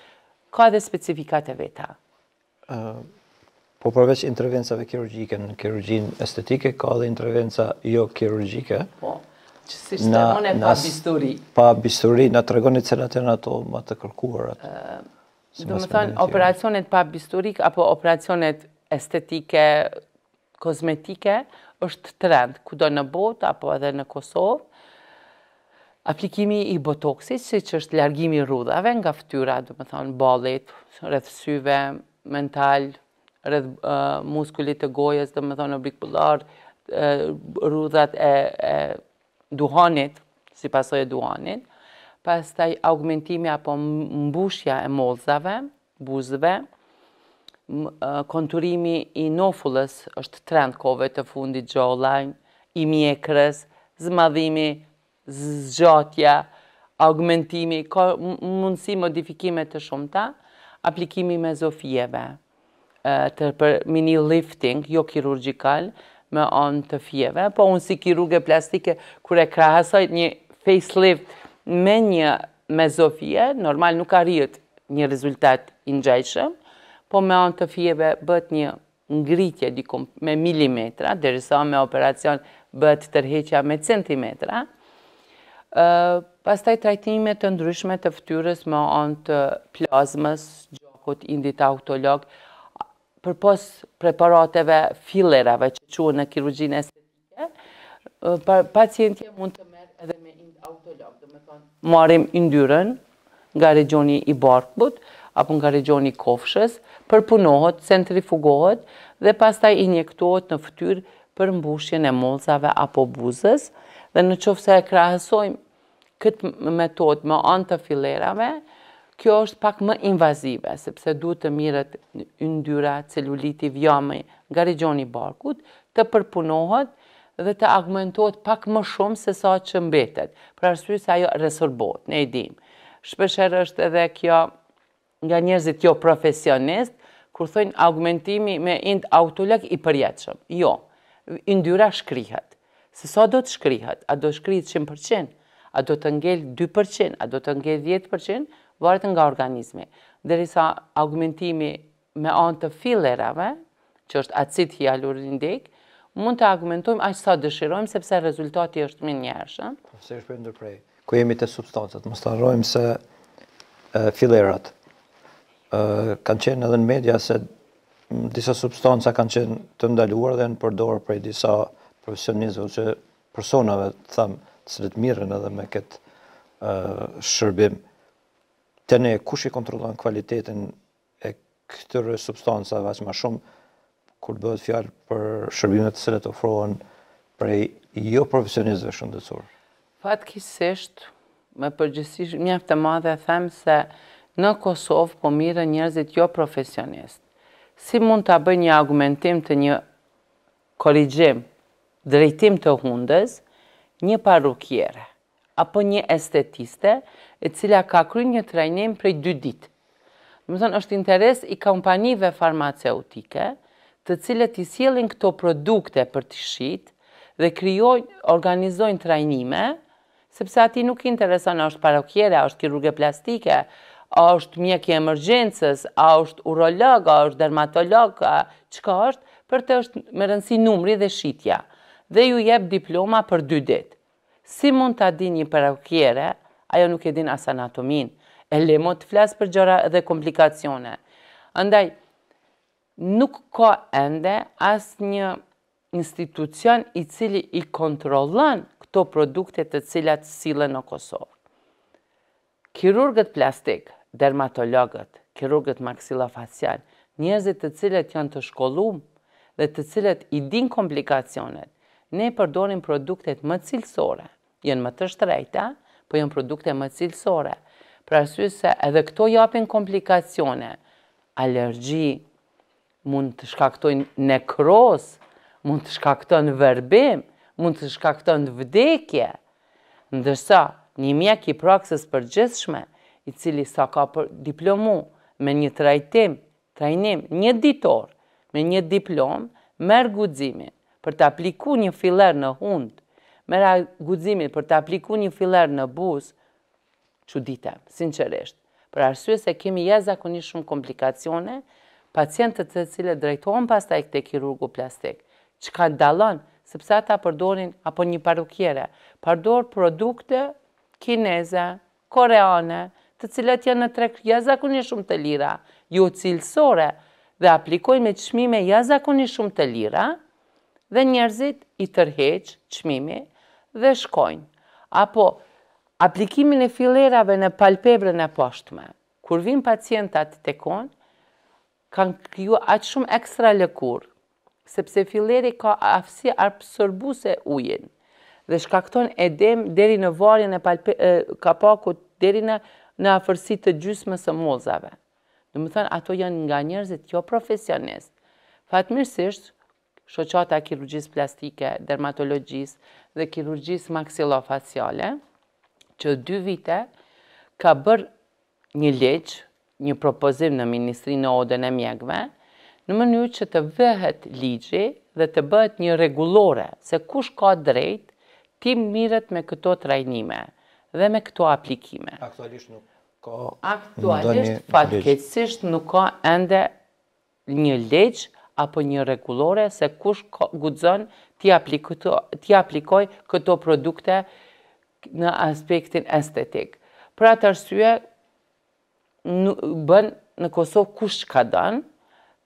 ka dhe specifikate veta? Po përveç intervencave kirurgike në kirurgjin estetike, ka dhe intervenca jo kirurgike. Po, që si shtemone pa bisturi. Pa bisturi, në tregoni cilat e në ato më të kërkuar atë. Dhe më thonë, operacionet pa bisturik apo operacionet estetike, kozmetike, është trend, kudo në botë apo edhe në Kosovë, aplikimi i botoksit, si që është largimi rudhave nga ftyra, dhe më thonë, balit, rrëth syve, mental, rrëth muskulit të gojës, dhe më thonë, obrikullar, uh, rudhat e, duhanit, si pasoj e duhanit, pas taj augmentimi apo mbushja e molzave, buzëve, konturimi i nofullës është trend kove të fundit gjollaj, i mjekrës, zmadhimi zgjatja, augmentimi, ka mundësi modifikime të shumëta, aplikimi me zofieve, të për mini lifting, jo kirurgikal, me anë të fjeve, po unë si kirurge plastike, kër e krahësajt një facelift me një mezofie, normal nuk arrit një rezultat i po me anë të fjeve bët një ngritje dikom me milimetra, dhe me operacion bët tërheqja me centimetra, pastaj trajtime të ndryshme të ftyrës me anë të plazmës, gjakut, indit autolog, për pos preparateve fillerave që që në kirurgjinë estetike, pacientje mund të merë edhe me indit autolog, dhe me thonë, marim indyren nga regjoni i barkbut, apo nga regjoni i kofshës, përpunohet, centrifugohet, dhe pastaj injektohet në ftyrë për mbushjen e molzave apo buzës, dhe në qofë se e krahësojmë këtë metod më anë të filerave, kjo është pak më invazive, sepse duhet të mirët yndyra celuliti vjami nga regjoni barkut, të përpunohet dhe të augmentohet pak më shumë se sa që mbetet, për arsye se ajo resorbohet, ne i dim. Shpeshherë është edhe kjo nga njerëzit jo profesionist, kur thojnë augmentimi me ind autolog i përjetshëm. Jo, yndyra shkrihet. Se sa do të shkrihet? A do shkrihet 100%? a do të ngel 2%, a do të ngel 10%, varet nga organizmi. risa augmentimi me anë të fillerave, që është acid hyaluronidik, mund të a aq sa dëshirojmë sepse rezultati është më njëherëshëm. Po se është ndërprej. Ku jemi te substancat, mos harrojmë se fillerat ë kanë qenë edhe në media se disa substanca kanë qenë të ndaluar dhe në përdorë prej disa profesionistëve që personave, thamë, cilët mirën edhe me këtë shërbim. Të ne, kush i kontrolon kvalitetin e këtëre substancave aqë ma shumë, kur bëhet fjallë për shërbimet cilët ofrohen prej jo profesionizve shëndëcur? Fatkisisht, me përgjësish, mjaftë të madhe, them se në Kosovë po mire njerëzit jo profesionist. Si mund të bëj një argumentim të një korrigjim, drejtim të hundës, një parukjere apo një estetiste e cila ka kry një trajnim prej dy dit. Më thënë, është interes i kompanive farmaceutike të cilët i sielin këto produkte për të shqit dhe kryojnë, organizojnë trajnime, sepse ati nuk intereson është parukjere, është kirurge plastike, a është mjek i emergjencës, a është urolog, a është dermatolog, a është, për të është më rëndësi numri dhe shqitja dhe ju jep diploma për dy ditë. Si mund ta adin një parokiere, ajo nuk e din as anatomin, e le mo të flasë për gjëra dhe komplikacione. Andaj, nuk ka ende as një institucion i cili i kontrolën këto produkte të cilat sile në Kosovë. Kirurgët plastik, dermatologët, kirurgët maksilofacial, njerëzit të cilët janë të shkollum dhe të cilët i din komplikacionet, ne përdorim produktet më cilësore, jenë më të shtrejta, po jenë produkte më cilësore. Pra syë se edhe këto japin komplikacione, alergji, mund të shkaktojnë nekros, mund të shkaktojnë verbim, mund të shkaktojnë vdekje. Ndërsa, një mjek i praksis për gjithshme, i cili sa ka për diplomu me një trajtim, trajnim një ditor me një diplom, merë guzimin për të apliku një filer në hund, me guximin për të apliku një filer në buz, që ditem, sinqeresht, për arsye se kemi jeza ku një shumë komplikacione, pacientët të cile drejtohen pastaj këte kirurgu plastik, që ka dalon, sepse ata përdorin, apo një parukjere, përdor produkte kineze, koreane, të cilët janë në trek jazakoni shumë të lira, jo cilësore, dhe aplikojnë me qmime jazakoni shumë të lira, dhe njerëzit i tërheq qmimi dhe shkojnë. Apo aplikimin e filerave në palpebrën e poshtme, kur vinë pacientat të tekon, kanë kjo atë shumë ekstra lëkur, sepse fileri ka afsi absorbuse ujin dhe shkakton edem deri në varjen e kapakut deri në në afërsi të gjysmës së mozave. Do të thënë, ato janë nga njerëzit jo profesionistë. Fatmirësisht, shoqata kirurgjisë plastike, dermatologjisë dhe kirurgjisë maksilofaciale, që dy vite ka bërë një leqë, një propozim në Ministrinë e Odën e Mjekve, në mënyrë që të vëhet ligji dhe të bëhet një regulore se kush ka drejt ti miret me këto trajnime dhe me këto aplikime. Aktualisht nuk ka... Aktualisht, fatkecësisht, nuk ka ende një leqë apo një rregullore se kush guxon ti aplikoj ti aplikoj këto produkte në aspektin estetik. Për atë arsye bën në Kosovë kush ka dhënë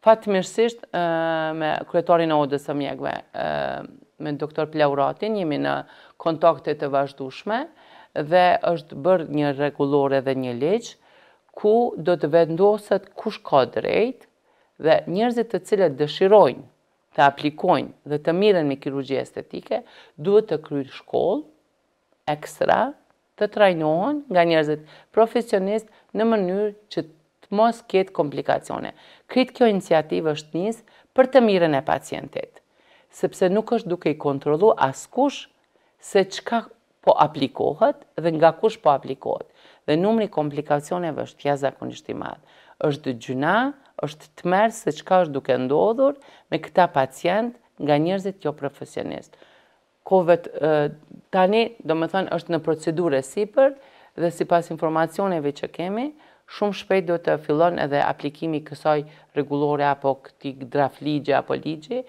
Fatmirësisht me kryetorin e Odës së mjekëve, me doktor Plauratin, jemi në kontakte të vazhdueshme dhe është bërë një rregullore dhe një ligj ku do të vendoset kush ka drejt, dhe njerëzit të cilët dëshirojnë të aplikojnë dhe të miren me kirurgji estetike, duhet të kryrë shkollë ekstra të trajnohen nga njerëzit profesionist në mënyrë që të mos ketë komplikacione. Kritë kjo iniciativë është njësë për të miren e pacientit, sepse nuk është duke i kontrolu askush se qka po aplikohet dhe nga kush po aplikohet. Dhe numri komplikacioneve është tja zakonisht i madhë. është gjuna, është të mërë se qka është duke ndodhur me këta pacient nga njërzit jo profesionist. Kovët tani, do më thënë, është në procedur sipër dhe si pas informacioneve që kemi, shumë shpejt do të fillon edhe aplikimi kësaj regulore apo këti draf ligje apo ligje,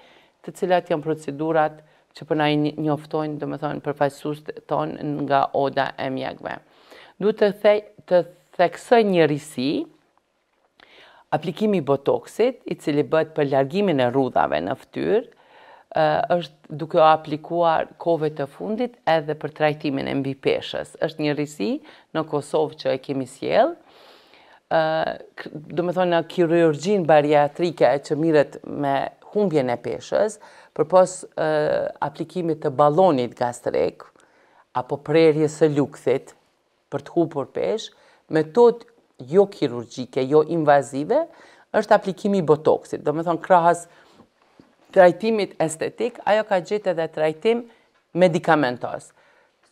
të cilat janë procedurat që përna i njoftojnë, do më thënë, përfajsus të tonë nga oda e mjekve. Du të theksoj një risi, aplikimi i botoksit, i cili bëhet për largimin e rrudhave në fytyrë, është duke u aplikuar kove të fundit edhe për trajtimin e mbipeshës. Është një rrisi në Kosovë që e kemi sjellë. ë do të thonë në kirurgjinë bariatrike që mirret me humbjen e peshës, përpos aplikimit të balonit gastrek apo prerjes së lukthit për të humbur peshë, metodë jo kirurgjike, jo invazive, është aplikimi i botoksit. Do me thonë, krahas trajtimit estetik, ajo ka gjithë edhe trajtim medikamentos.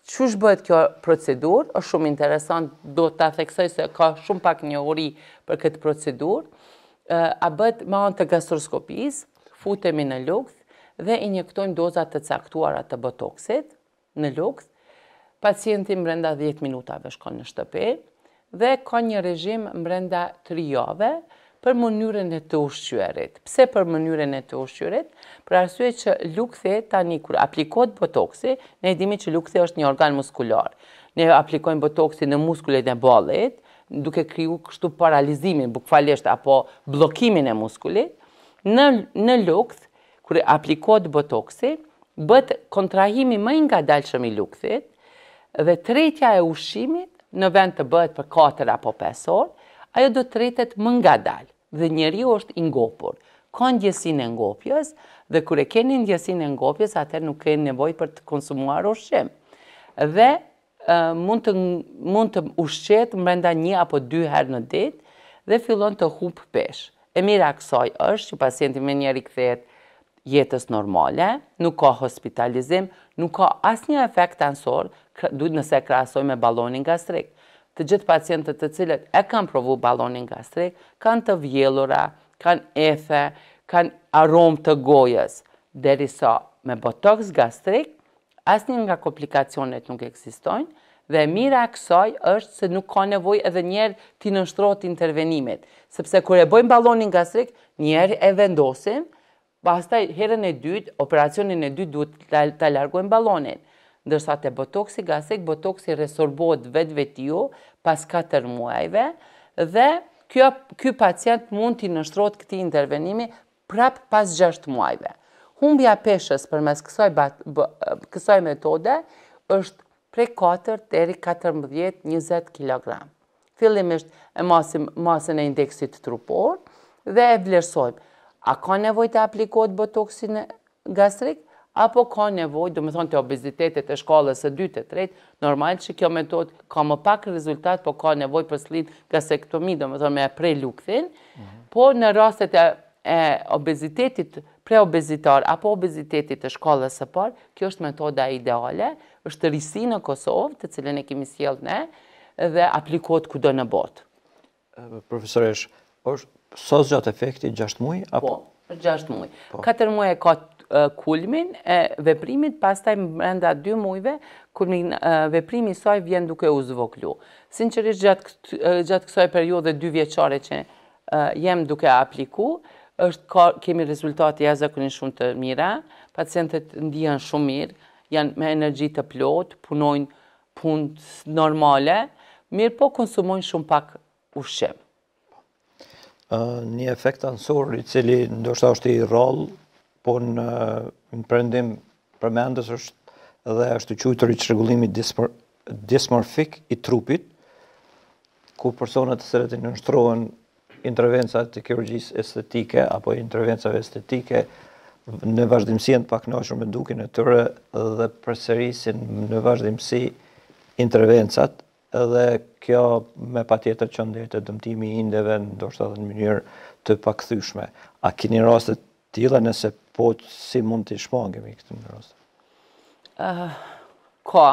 Qush bëhet kjo procedur, është shumë interesant, do të theksoj se ka shumë pak një uri për këtë procedur, a bëhet ma në të gastroskopis, futemi në lukth, dhe injektojmë dozat të caktuara të botoksit në lukth, pacientin brenda 10 minutave shkon në shtëpi, dhe ka një rejim mrenda tri për mënyrën e të ushqyërit. Pse për mënyrën e të ushqyërit? Për arsue që lukëthe tani kur aplikot botoksi, ne dimi që lukëthe është një organ muskular. Ne aplikojmë botoksi në muskullet e balet, duke kriju kështu paralizimin, bukfalisht, apo blokimin e muskulit, Në lukëth, kur aplikot botoksi, bët kontrahimi më nga dalëshëm i lukëthit, dhe tretja e ushqimit në vend të bëhet për 4 apo 5 orë, ajo do të rritet më nga dalë dhe njeri është ingopur. Ka ndjesin e ngopjes dhe kure keni ndjesin e ngopjes, atër nuk keni nevoj për të konsumuar ushqim. Dhe mund, të, mund të ushqet mrenda një apo dy herë në ditë dhe fillon të hupë pesh. E mira kësoj është që pacienti me njeri këthetë jetës normale, nuk ka hospitalizim, nuk ka asnjë efekt ansor, duhet nëse krasoj me balonin gastrik. Të gjithë pacientët të cilët e kanë provu balonin gastrik, kanë të vjellura, kanë efe, kanë aromë të gojës, derisa me botox gastrik, asnjë nga komplikacionet nuk ekzistojnë dhe mira kësaj është se nuk ka nevojë edhe një herë ti nënshtrohet intervenimit, sepse kur e bëjmë balonin gastrik, një herë e vendosim, Pastaj herën e dytë, operacionin e dytë duhet të largojnë balonin. Ndërsa të botoksi, gasek, botoksi resorbojt vetë vetiu pas 4 muajve dhe kjo pacient mund të nështrot këti intervenimi prap pas 6 muajve. Humbja peshës për mes kësoj metode është prej 4 të 14-20 kg. Fillimisht e e masën e indeksit trupor dhe e vlerësojmë. A ka nevoj të aplikot botoksin gastrik? Apo ka nevoj, do më thonë të obezitetet e shkallës e 2 të 3, normal që kjo metod ka më pak rezultat, po ka nevoj për slinë gastrektomi, do më thonë me prej lukëthin, mhm. po në rastet e obezitetit preobezitar apo obezitetit e shkallës e par, kjo është metoda ideale, është risi në Kosovë, të cilën e kemi sjellë ne, dhe aplikot kudo në botë. Profesoresh, është Sos gjatë efekti, 6 muaj? Apo? Po, 6 muaj. 4 po. muaj e ka kulmin e veprimit, pastaj brenda 2 muajve, kulmin e, veprimi saj vjen duke u zvoklu. Sinqerisht, gjatë, kësaj periode 2 vjeqare që jem duke apliku, është kemi rezultati e kërin shumë të mira, pacientët ndihën shumë mirë, janë me energji të plot, punojnë punë normale, mirë po konsumojnë shumë pak ushqemë një efekt ansor i cili ndoshta është i rrallë, po në në prendim përmendës është edhe është quajtur i çrregullimit dismor, dismorfik i trupit, ku personat të cilët i nënshtrohen intervenca të kirurgjisë estetike apo intervencave estetike në vazhdimësien të paknaqur me dukjen e tyre dhe përsërisin në vazhdimsi intervencat dhe kjo me pa tjetër që ndirë të dëmtimi indeve, ndoshtë edhe në mënyrë të pakëthyshme. A kini rastet tila nëse po si mund të shmangemi këtë në rastet? Eh, ka,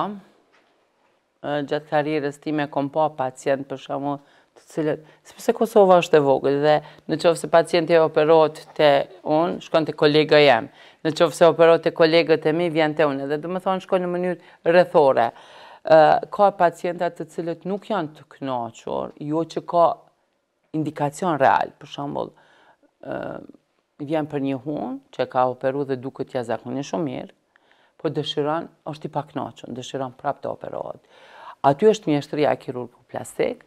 eh, gjatë karierës ti me kom pa pacient për shumë të cilët, sepse Kosova është e vogët dhe në qovë se pacient e operot të unë, shkon të kolega jemë, në qovë se operot të kolegët e mi, vjen të unë, dhe dhe më thonë shkon në mënyrë rëthore, ka pacientat të cilët nuk janë të knaqër, jo që ka indikacion real, për shambull, vjen për një hun, që ka operu dhe duke tja zakonje shumë mirë, po dëshiran, është i pak knaqën, dëshiran prap të operohet. Aty është një shtëria e kirurgë plastik,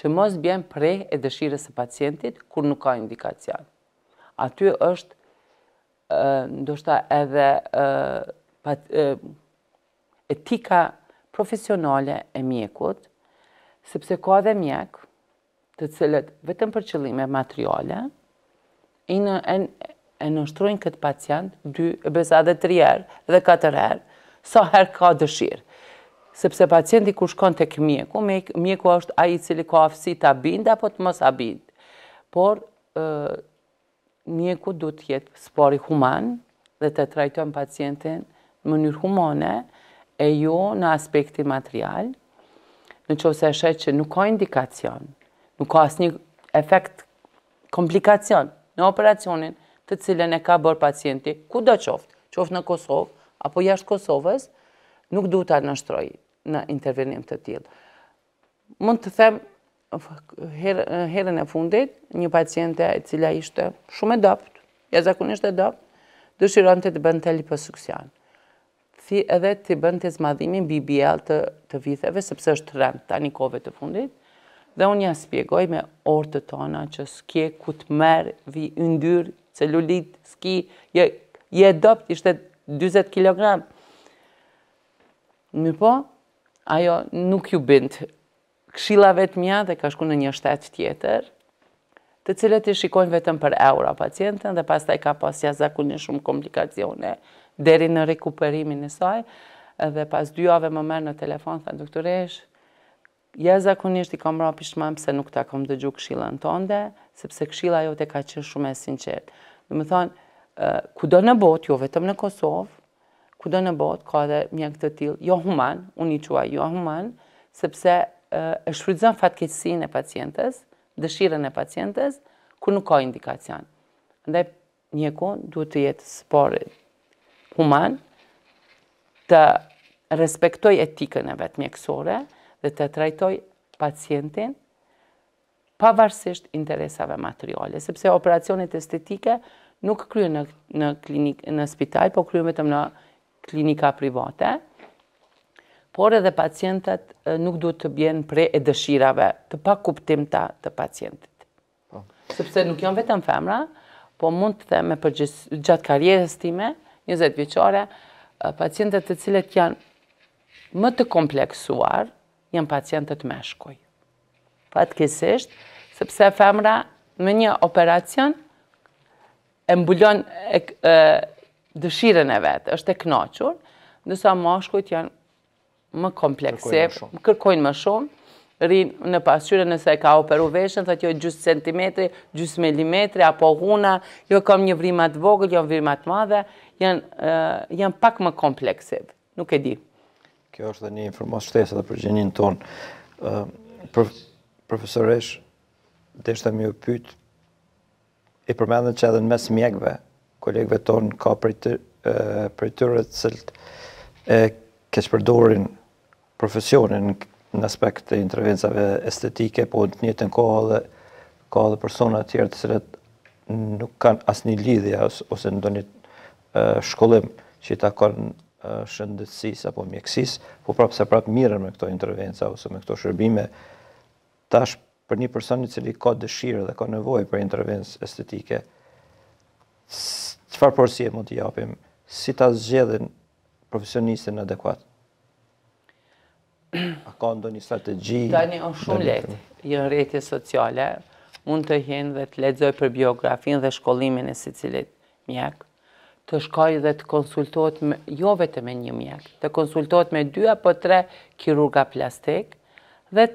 që mos bjen prej e dëshirës e pacientit, kur nuk ka indikacion. Aty është, ndoshta edhe etika profesionale e mjekut, sepse ka dhe mjek të cilët vetëm për qëllime materiale, i në e nështrujnë këtë pacient, dy, e besa dhe tri erë, dhe katër erë, sa herë ka dëshirë. Sepse pacienti ku shkon të këmjeku, mjeku është aji cili ka afsi të abind, apo të mos abind. Por, mjeku du të jetë spori human, dhe të trajtojnë pacientin në mënyrë humane, e jo në aspekti material, në që ose është që nuk ka indikacion, nuk ka asë një efekt komplikacion në operacionin të cilën e ka bërë pacienti, ku do qoftë, qoftë në Kosovë, apo jashtë Kosovës, nuk du të anështroj në intervenim të tjilë. Mund të them, herën e fundit, një paciente e cila ishte shumë e dopt, jazakunisht e dopt, dëshiron të të bënd të liposuksionë si edhe të bënd të zmadhimin BBL të, të vitheve, sepse është rend të anikove të fundit, dhe unë ja spjegoj me orë të tona që s'kje ku të merë vi ndyrë, celulit, s'ki, je, dopt, ishte 20 kg. Më po, ajo nuk ju bindë. Këshila vetë mja dhe ka shku në një shtetë tjetër, të cilët i shikojnë vetëm për euro pacientën dhe pas taj ka pas zakunin shumë komplikacione deri në rekuperimin e saj, dhe pas dy javë më merë në telefon thënë doktoresh, ja zakonisht i kam rapi shmam pëse nuk ta kam dëgju në tonde, sepse këshila jo të ka qenë shumë e sinqert. Dhe më thonë, ku do në botë, jo vetëm në Kosovë, ku do në botë, ka dhe mjën këtë tilë, jo human, unë i quaj jo human, sepse e shfrydzën fatkesin e pacientës, dëshiren e pacientës, ku nuk ka indikacion. Ndaj, një kun duhet të jetë sporit, human, të respektoj etikën e vetë mjekësore dhe të trajtoj pacientin pavarësisht interesave materiale, sepse operacionet estetike nuk kryu në, klinikë në spital, po kryen vetëm në klinika private, por edhe pacientat nuk duhet të bjen pre e dëshirave të pa kuptim ta të pacientit. Po. Sepse nuk janë vetëm femra, po mund të them me gjatë karjerës time, 20 vjeqare, pacientet të cilët janë më të kompleksuar, janë pacientet me shkoj. Fatë sepse femra me një operacion e mbulon dëshiren e vetë, është e knoqur, nësa më janë më kompleksiv, kërkojnë më shumë, rinë në pasyre nëse e ka operu veshën, thë jo gjusë centimetri, gjusë milimetri, apo huna, jo kam një vrimat vogë, jo vrimat madhe, Eh, janë pak më kompleksiv. Nuk e di. Kjo është dhe një informasë shtesë dhe përgjenin tonë. Eh, profesoresh, dhe shtë të mjë pyt, i përmendën që edhe në mes mjekve, kolegve tonë ka për tërë eh, të cilët e kështë përdorin profesionin në aspekt të intervencave estetike, po në të njëtën kohë dhe ka dhe persona tjerë të cilët nuk kanë asë një lidhja ose në do një shkollim që i takon shëndetsis apo mjekësis, po prapë se prapë mirën me këto intervenca ose me këto shërbime, tash për një personi cili ka dëshirë dhe ka nevoj për intervencë estetike, qëfar përësie mund të japim, si ta zgjedhin profesionistin adekuat? A ka ndo një strategji? Tani, o shumë letë, i në rejtje sociale, mund të hinë dhe të ledzoj për biografin dhe shkollimin e si cilit mjekë, të shkoj dhe të konsultohet me, jo vetë me një mjek, të konsultohet me dy apo tre kirurga plastik dhe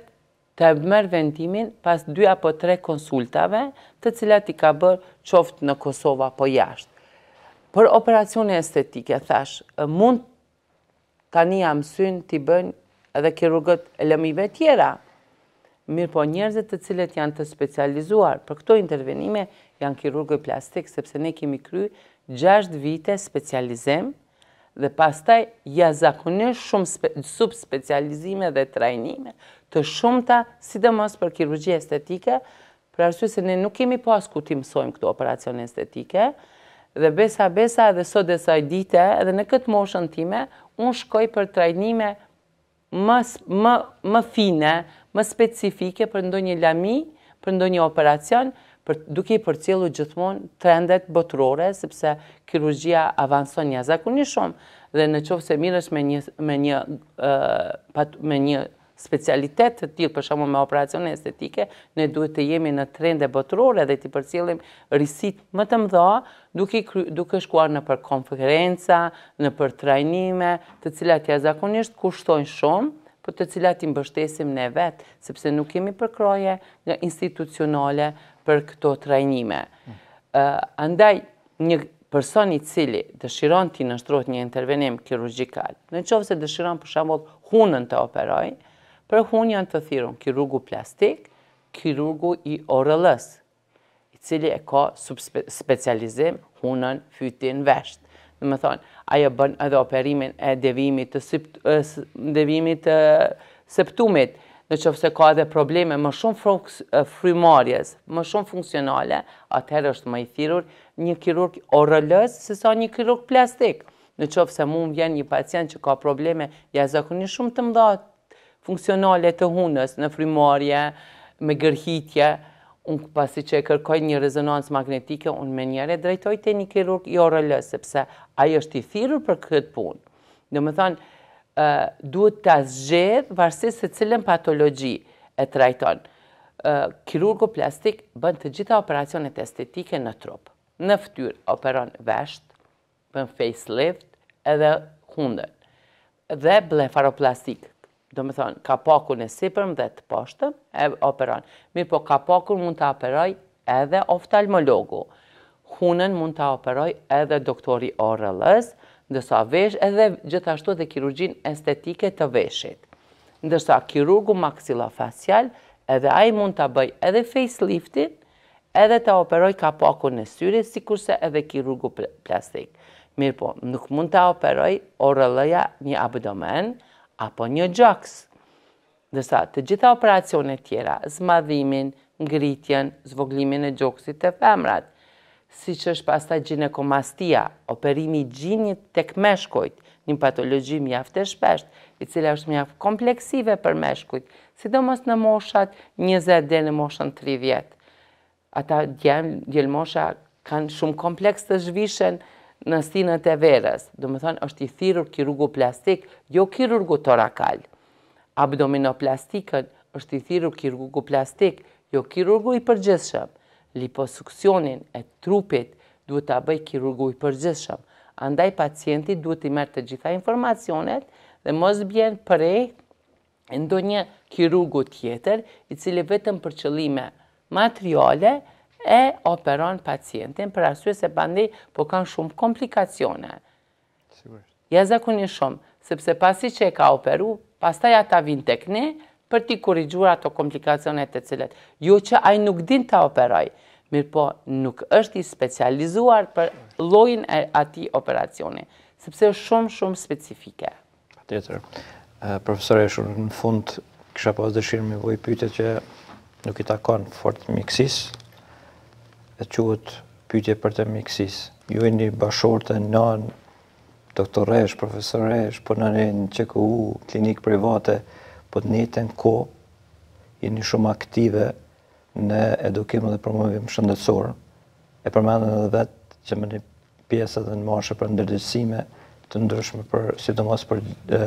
të mërë vendimin pas dy apo tre konsultave të cilat i ka bërë qoftë në Kosova po jashtë. Për operacione estetike, thash, mund tani jam syn t'i bënë edhe kirurgët lëmive tjera. Mirë po njerëzit të cilët janë të specializuar për këto intervenime janë kirurgë plastik, sepse ne kemi kry 6 vite specializim dhe pastaj ja zakonisht shumë subspecializime dhe trajnime të shumëta, sidomos për kirurgje estetike, për arsu se ne nuk kemi pas ku ti mësojmë këtu operacion estetike, dhe besa besa dhe sot dhe saj dite, edhe në këtë moshën time, unë shkoj për trajnime më, më, më fine, më specifike për ndonjë lami, për ndonjë operacion, për, duke i përcjellu gjithmonë trendet botërore, sepse kirurgjia avanson një zakoni shumë, dhe në qovë se mirësh me një, me një, me një specialitet të tjilë, për shumë me operacione estetike, ne duhet të jemi në trende botërore dhe të përcjellim risit më të mdha, duke, duke shkuar në për konferenca, në për trajnime, të cilat ja zakonisht kushtojnë shumë, për të cilat i mbështesim ne vetë, sepse nuk kemi përkroje nga institucionale për këto trajnime. Andaj, një personi cili dëshiron ti nështrot një intervenim kirurgikal, në qovë se dëshiron për shambod hunën të operoj, për hunë janë të thirun kirurgu plastik, kirurgu i orëllës, i cili e ka specializim hunën fytin vesht. Në më thonë, ajo bën edhe operimin e devimit të septumit, në qëfëse ka edhe probleme më shumë frymarjes, më shumë funksionale, atëherë është më i thirur një kirurg orëllës se sa një kirurg plastik. Në qëfëse mu më vjen një pacient që ka probleme jazakoni shumë të mda funksionale të hunës në frymarje, me gërhitje, unë pasi që e kërkoj një rezonancë magnetike, unë me njëre drejtoj të një kirurg i orëllës, sepse ajo është i thirur për këtë punë. Në më thanë, duhet të zgjedhë varsis se cilën patologi e të rajtonë. Kirurgo plastik bënd të gjitha operacionet estetike në trup. Në ftyr operon vesht, bënd facelift edhe hundën. Dhe blefaroplastik, do më thonë, kapakun e sipërm dhe të poshtëm e operon. Mirë po kapakun mund të operoj edhe oftalmologu. Hunën mund të operoj edhe doktori orëllës, ndërsa vesh edhe gjithashtu edhe kirurgjin estetike të veshit. Ndërsa kirurgu maksilofasial edhe a i mund të bëj edhe faceliftin, edhe të operoj kapakun paku në syri, si kurse edhe kirurgu plastik. Mirë po, nuk mund të operoj o rëllëja një abdomen, apo një gjoks. Ndërsa të gjitha operacionet tjera, zmadhimin, ngritjen, zvoglimin e gjoksit të femrat, si që është pasta gjinekomastia, operimi gjinit tek meshkojt, një patologi mjaft e shpesht, i cila është mjaft kompleksive për meshkujt, sidomos në moshat 20 dhe në moshën 30. Ata djelmosha kanë shumë kompleks të zhvishen në stinët e verës. Do më thonë, është i thirur kirurgu plastik, jo kirurgu torakal. Abdominoplastikën është i thirur kirurgu plastik, jo kirurgu i përgjithshëm liposukcionin e trupit duhet të bëj kirurgu i përgjithshëm. Andaj pacienti duhet i mërë të gjitha informacionet dhe mos bjen përrej ndo një kirurgu tjetër i cili vetëm për qëllime materiale e operon pacientin për arsye se bandi po kanë shumë komplikacione. Ja zakoni shumë, sepse pasi që e ka operu, pastaj ata vinë tek ne për t'i korrigjuar ato komplikacionet e cilet. jo që ai nuk din ta operojë mirë po nuk është i specializuar për lojnë e ati operacioni, sepse është shumë, shumë specifike. Pa tjetër, profesore, shumë në fund, kësha pas dëshirë me voj pyte që nuk i takon fort miksis, e quët pyte për të miksis. Ju e një bashorte, non, doktoresh, profesoresh, për po në QKU, klinikë private, për po të një të në ko, jeni shumë aktive, në edukim dhe promovim shëndetësor. E përmendën edhe vetë që më një pjesë edhe në moshë për ndërgjësime të ndryshme për, sidomos për, e,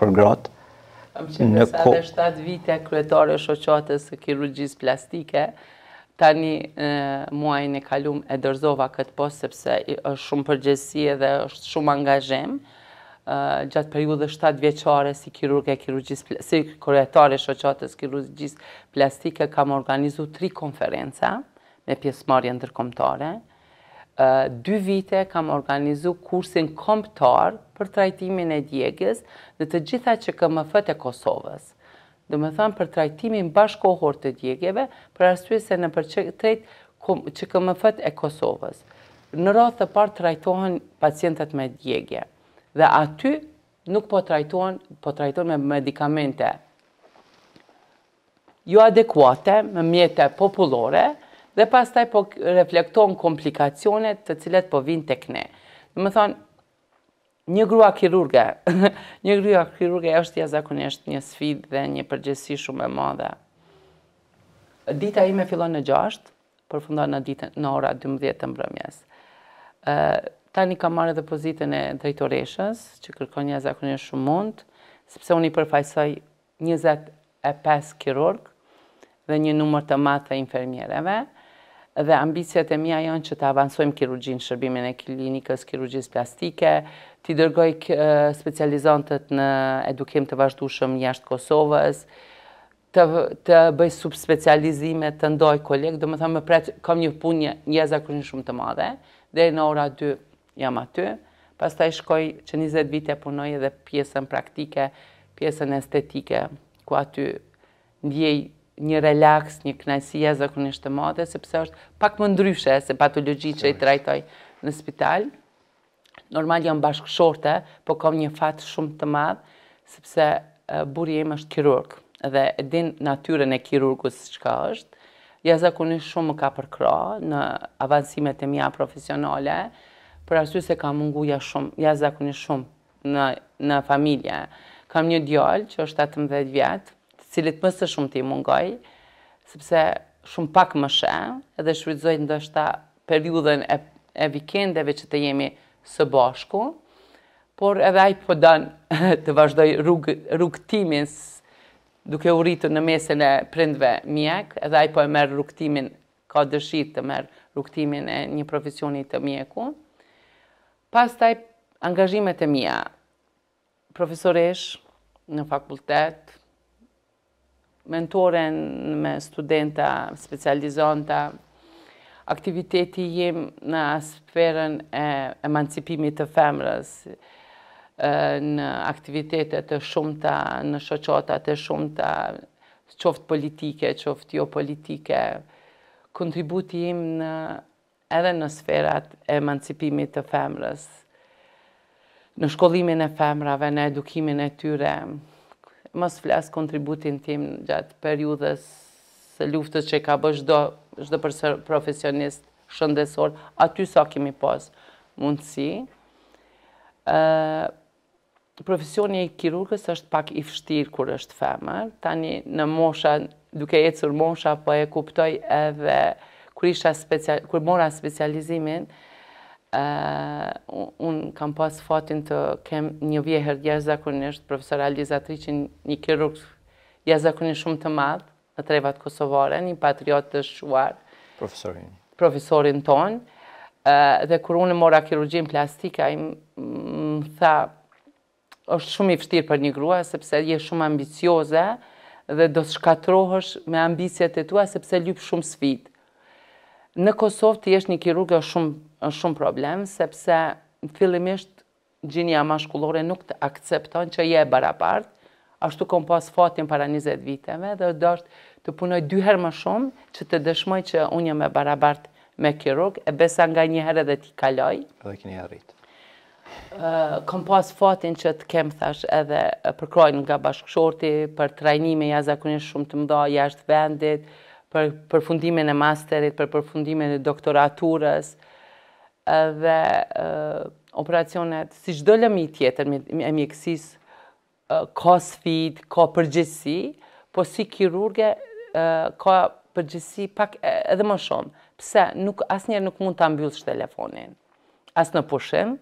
për gratë. Në Në sa dhe 7 vite kryetore shoqatës e kirurgjisë plastike, tani e, muajnë e kalum e dërzova këtë post, sepse është shumë përgjësie dhe është shumë angazhem, Eh, gjatë periud dhe 7 vjeqare si kirurgë e kirurgjis, si koretare e shoqatës kirurgjis plastike, kam organizu 3 konferenca me pjesmarje ndërkomtare. 2 eh, vite kam organizu kursin komptar për trajtimin e djegës dhe të gjitha që këmë më fët e Kosovës. Dhe më thamë për trajtimin bashkohor të djegjeve, për arstuje se në për që këmë më fët e Kosovës. Në ratë të parë trajtohen pacientet me djegje dhe aty nuk po trajtuan, po trajtuan me medikamente jo adekuate, me mjetët populore, dhe pas taj po reflektohen komplikacionet të cilet po vinë të këne. Dhe më thonë, një grua kirurge, një grua kirurge është tja një sfid dhe një përgjësi shumë e madhe. Dita i me fillon në 6, përfundon në ditën në ora 12 të mbrëmjes. Tani kam marrë dhe pozitën e drejtoreshës, që kërkon një zakonisht shumë mund, sepse unë i përfajsoj 25 kirurg dhe një numër të matë të infermjereve, dhe ambicjet e mija janë që të avansojmë kirurgjin shërbimin e klinikës, kirurgjis plastike, t'i dërgoj specializantët në edukim të vazhdushëm jashtë Kosovës, të, të bëj subspecializime, të ndoj kolegë, dhe më thamë, më kam një punë një zakrën shumë të madhe, dhe në ora 2 jam aty. Pas ta i shkoj që 20 vite punoj edhe pjesën praktike, pjesën estetike, ku aty ndjej një relax, një knajsi e zakonisht të madhe, sepse është pak më ndryshe se patologi që i trajtoj në spital. Normal jam bashkëshorte, po kam një fatë shumë të madhë, sepse buri im është kirurg, edhe edhe në natyren e kirurgus që ka është, jazakunisht shumë më ka përkra në avansimet e mija profesionale, për arsye se kam munguja shumë, ja shumë në në familje. Kam një djalë që është 18 vjet, i cili më së shumti i mungoj, sepse shumë pak më shë, edhe shfrytëzoi ndoshta periudhën e e vikendeve që të jemi së bashku, por edhe ai po don të vazhdoj rrug rrugtimin duke u rritur në mesën e prindve mjek, edhe ai po e merr rrugtimin ka dëshirë të merr rrugtimin e një profesioni të mjeku. Pas taj, angazhimet e mija, profesoresh në fakultet, mentoren me studenta, specializonta, aktiviteti jim në asferën e emancipimit të femrës, në aktivitetet të shumëta, në shoqotat të shumëta, qoftë politike, qoftë jo politike, kontributi jim në edhe në sferat e emancipimit të femrës, në shkollimin e femrave, në edukimin e tyre, mos flasë kontributin tim gjatë periudës së luftës që ka bësh do, shdo për profesionist shëndesor, aty sa kemi pas mundësi. Profesioni i kirurgës është pak i fështirë kur është femër, tani në mosha, duke e cërë mosha, po e kuptoj edhe kër mora specializimin, unë kam pas fatin të kem një vjeher jashtë profesor Aliza Triqin, një kirurg jashtë shumë të madhë, në trevat kosovare, një patriot të shuar, profesorin tonë, dhe kër unë mora kirurgjin plastika, më tha, është shumë i fështirë për një grua, sepse je shumë ambicioze, dhe do të shkatrohesh me ambicjet e tua, sepse lyp shumë sfitë. Në Kosovë të jesh një kirurg është shumë shumë problem sepse fillimisht gjinia mashkullore nuk të akcepton që je e barabart, ashtu kom pas fatin para 20 viteve dhe do të punoj dy herë më shumë që të dëshmoj që unë jam e barabart me kirurg, e besa nga një herë edhe ti kaloj. Edhe keni arrit. Uh, kom pas fatin që të kem thash edhe përkrojnë nga bashkëshorti, për trajnime jashtë shumë të mëdha jashtë vendit, për përfundimin e masterit, për përfundimin e doktoraturës dhe uh, operacionet, si çdo lëmi tjetër e mjekësisë, uh, ka sfit, ka përgjësi, po si kirurge uh, ka përgjësi pak edhe më shumë. Pse, nuk, njerë nuk mund të ambyllës telefonin, asë në pushim,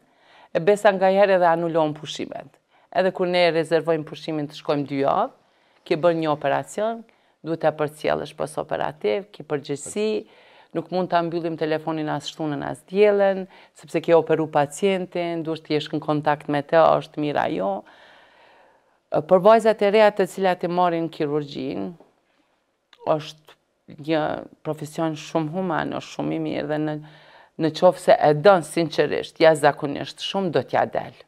e besa nga jere dhe anullon pushimet. Edhe kur ne rezervojmë pushimin të shkojmë dy javë, ke bërë një operacion, duhet të përcjellësh pas operativ, ki përgjësi, nuk mund të mbyllim telefonin as shtunën as djelen, sepse ke operu pacientin, duhet të jesh në kontakt me te, është mira jo. Për vajzat e reja të cilat i marin kirurgjin, është një profesion shumë human, është shumë i mirë dhe në, në qofë se e dënë sinqerisht, ja zakonisht shumë do t'ja delë.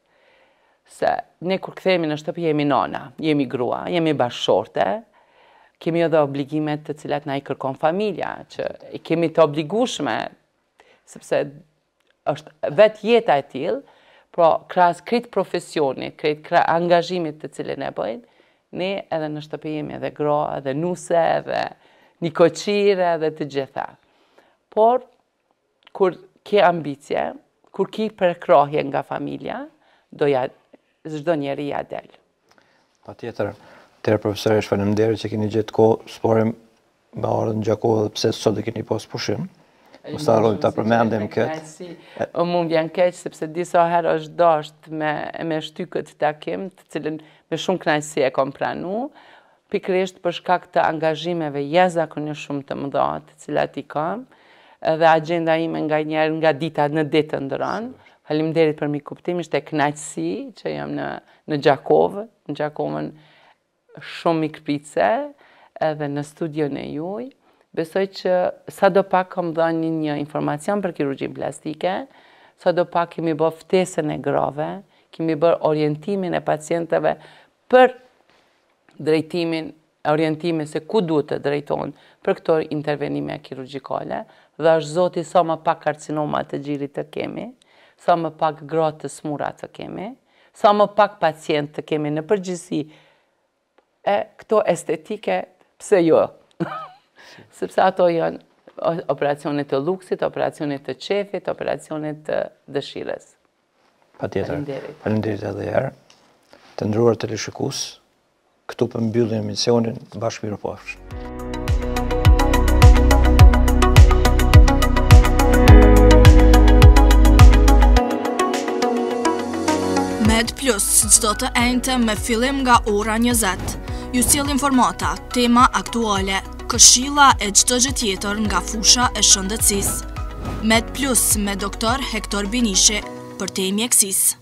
Se ne kur këthemi në shtëpë jemi nona, jemi grua, jemi bashorte, kemi edhe obligimet të cilat na i kërkon familja, që i kemi të obligushme, sepse është vetë jeta e tilë, pro kras krit profesionit, krit kras angazhimit të cilin e bëjnë, ne edhe në shtëpi jemi edhe gro, edhe nuse, edhe një koqire, edhe të gjitha. Por, kur ke ambicje, kur ki përkrohje nga familja, do ja, zhdo njeri ja delë. Pa tjetër, Atëherë profesor, është faleminderit që keni gjetë kohë, sporim me orën gjakohë dhe pse sot e keni pas pushim. Më sa rojmë të përmendim këtë. O mund vjen keqë, sepse disa herë është dasht me, me shty këtë takim, të cilin me shumë knajsi e kom pranu, pikrisht për shkak të angazhimeve jeza kërë një shumë të mëdha të cilat i kam, dhe agenda ime nga njerë nga dita në ditë të ndëran, halim derit për mi kuptim, ishte knajsi që jam në, në Gjakovë, në Gjakovën, shumë mikrice edhe në studion e juj. Besoj që sa do pak kom dhe një informacion për kirurgjin plastike, sa do pak kemi bërë ftesën e grave, kemi bërë orientimin e pacientëve për drejtimin, orientimin se ku duhet të drejton për këto intervenime kirurgikale, dhe është zoti sa më pak karcinoma të gjirit të kemi, sa më pak grotë të smurat të kemi, sa më pak pacient të kemi në përgjësi, e këto estetike, pse jo? Sepse ato janë operacionit të luksit, operacionit të qefit, operacionit të dëshires. Pa tjetër, përëndirit edhe jërë, të ndruar të lishikus, këtu përmbyllin emisionin bashkë mirë pofshë. Med Plus, cdo të ejnëte me fillim nga ora njëzetë ju s'jel informata, tema aktuale, këshila e gjithë të tjetër nga fusha e shëndëcis. Med Plus me doktor Hektor Binishe për temi e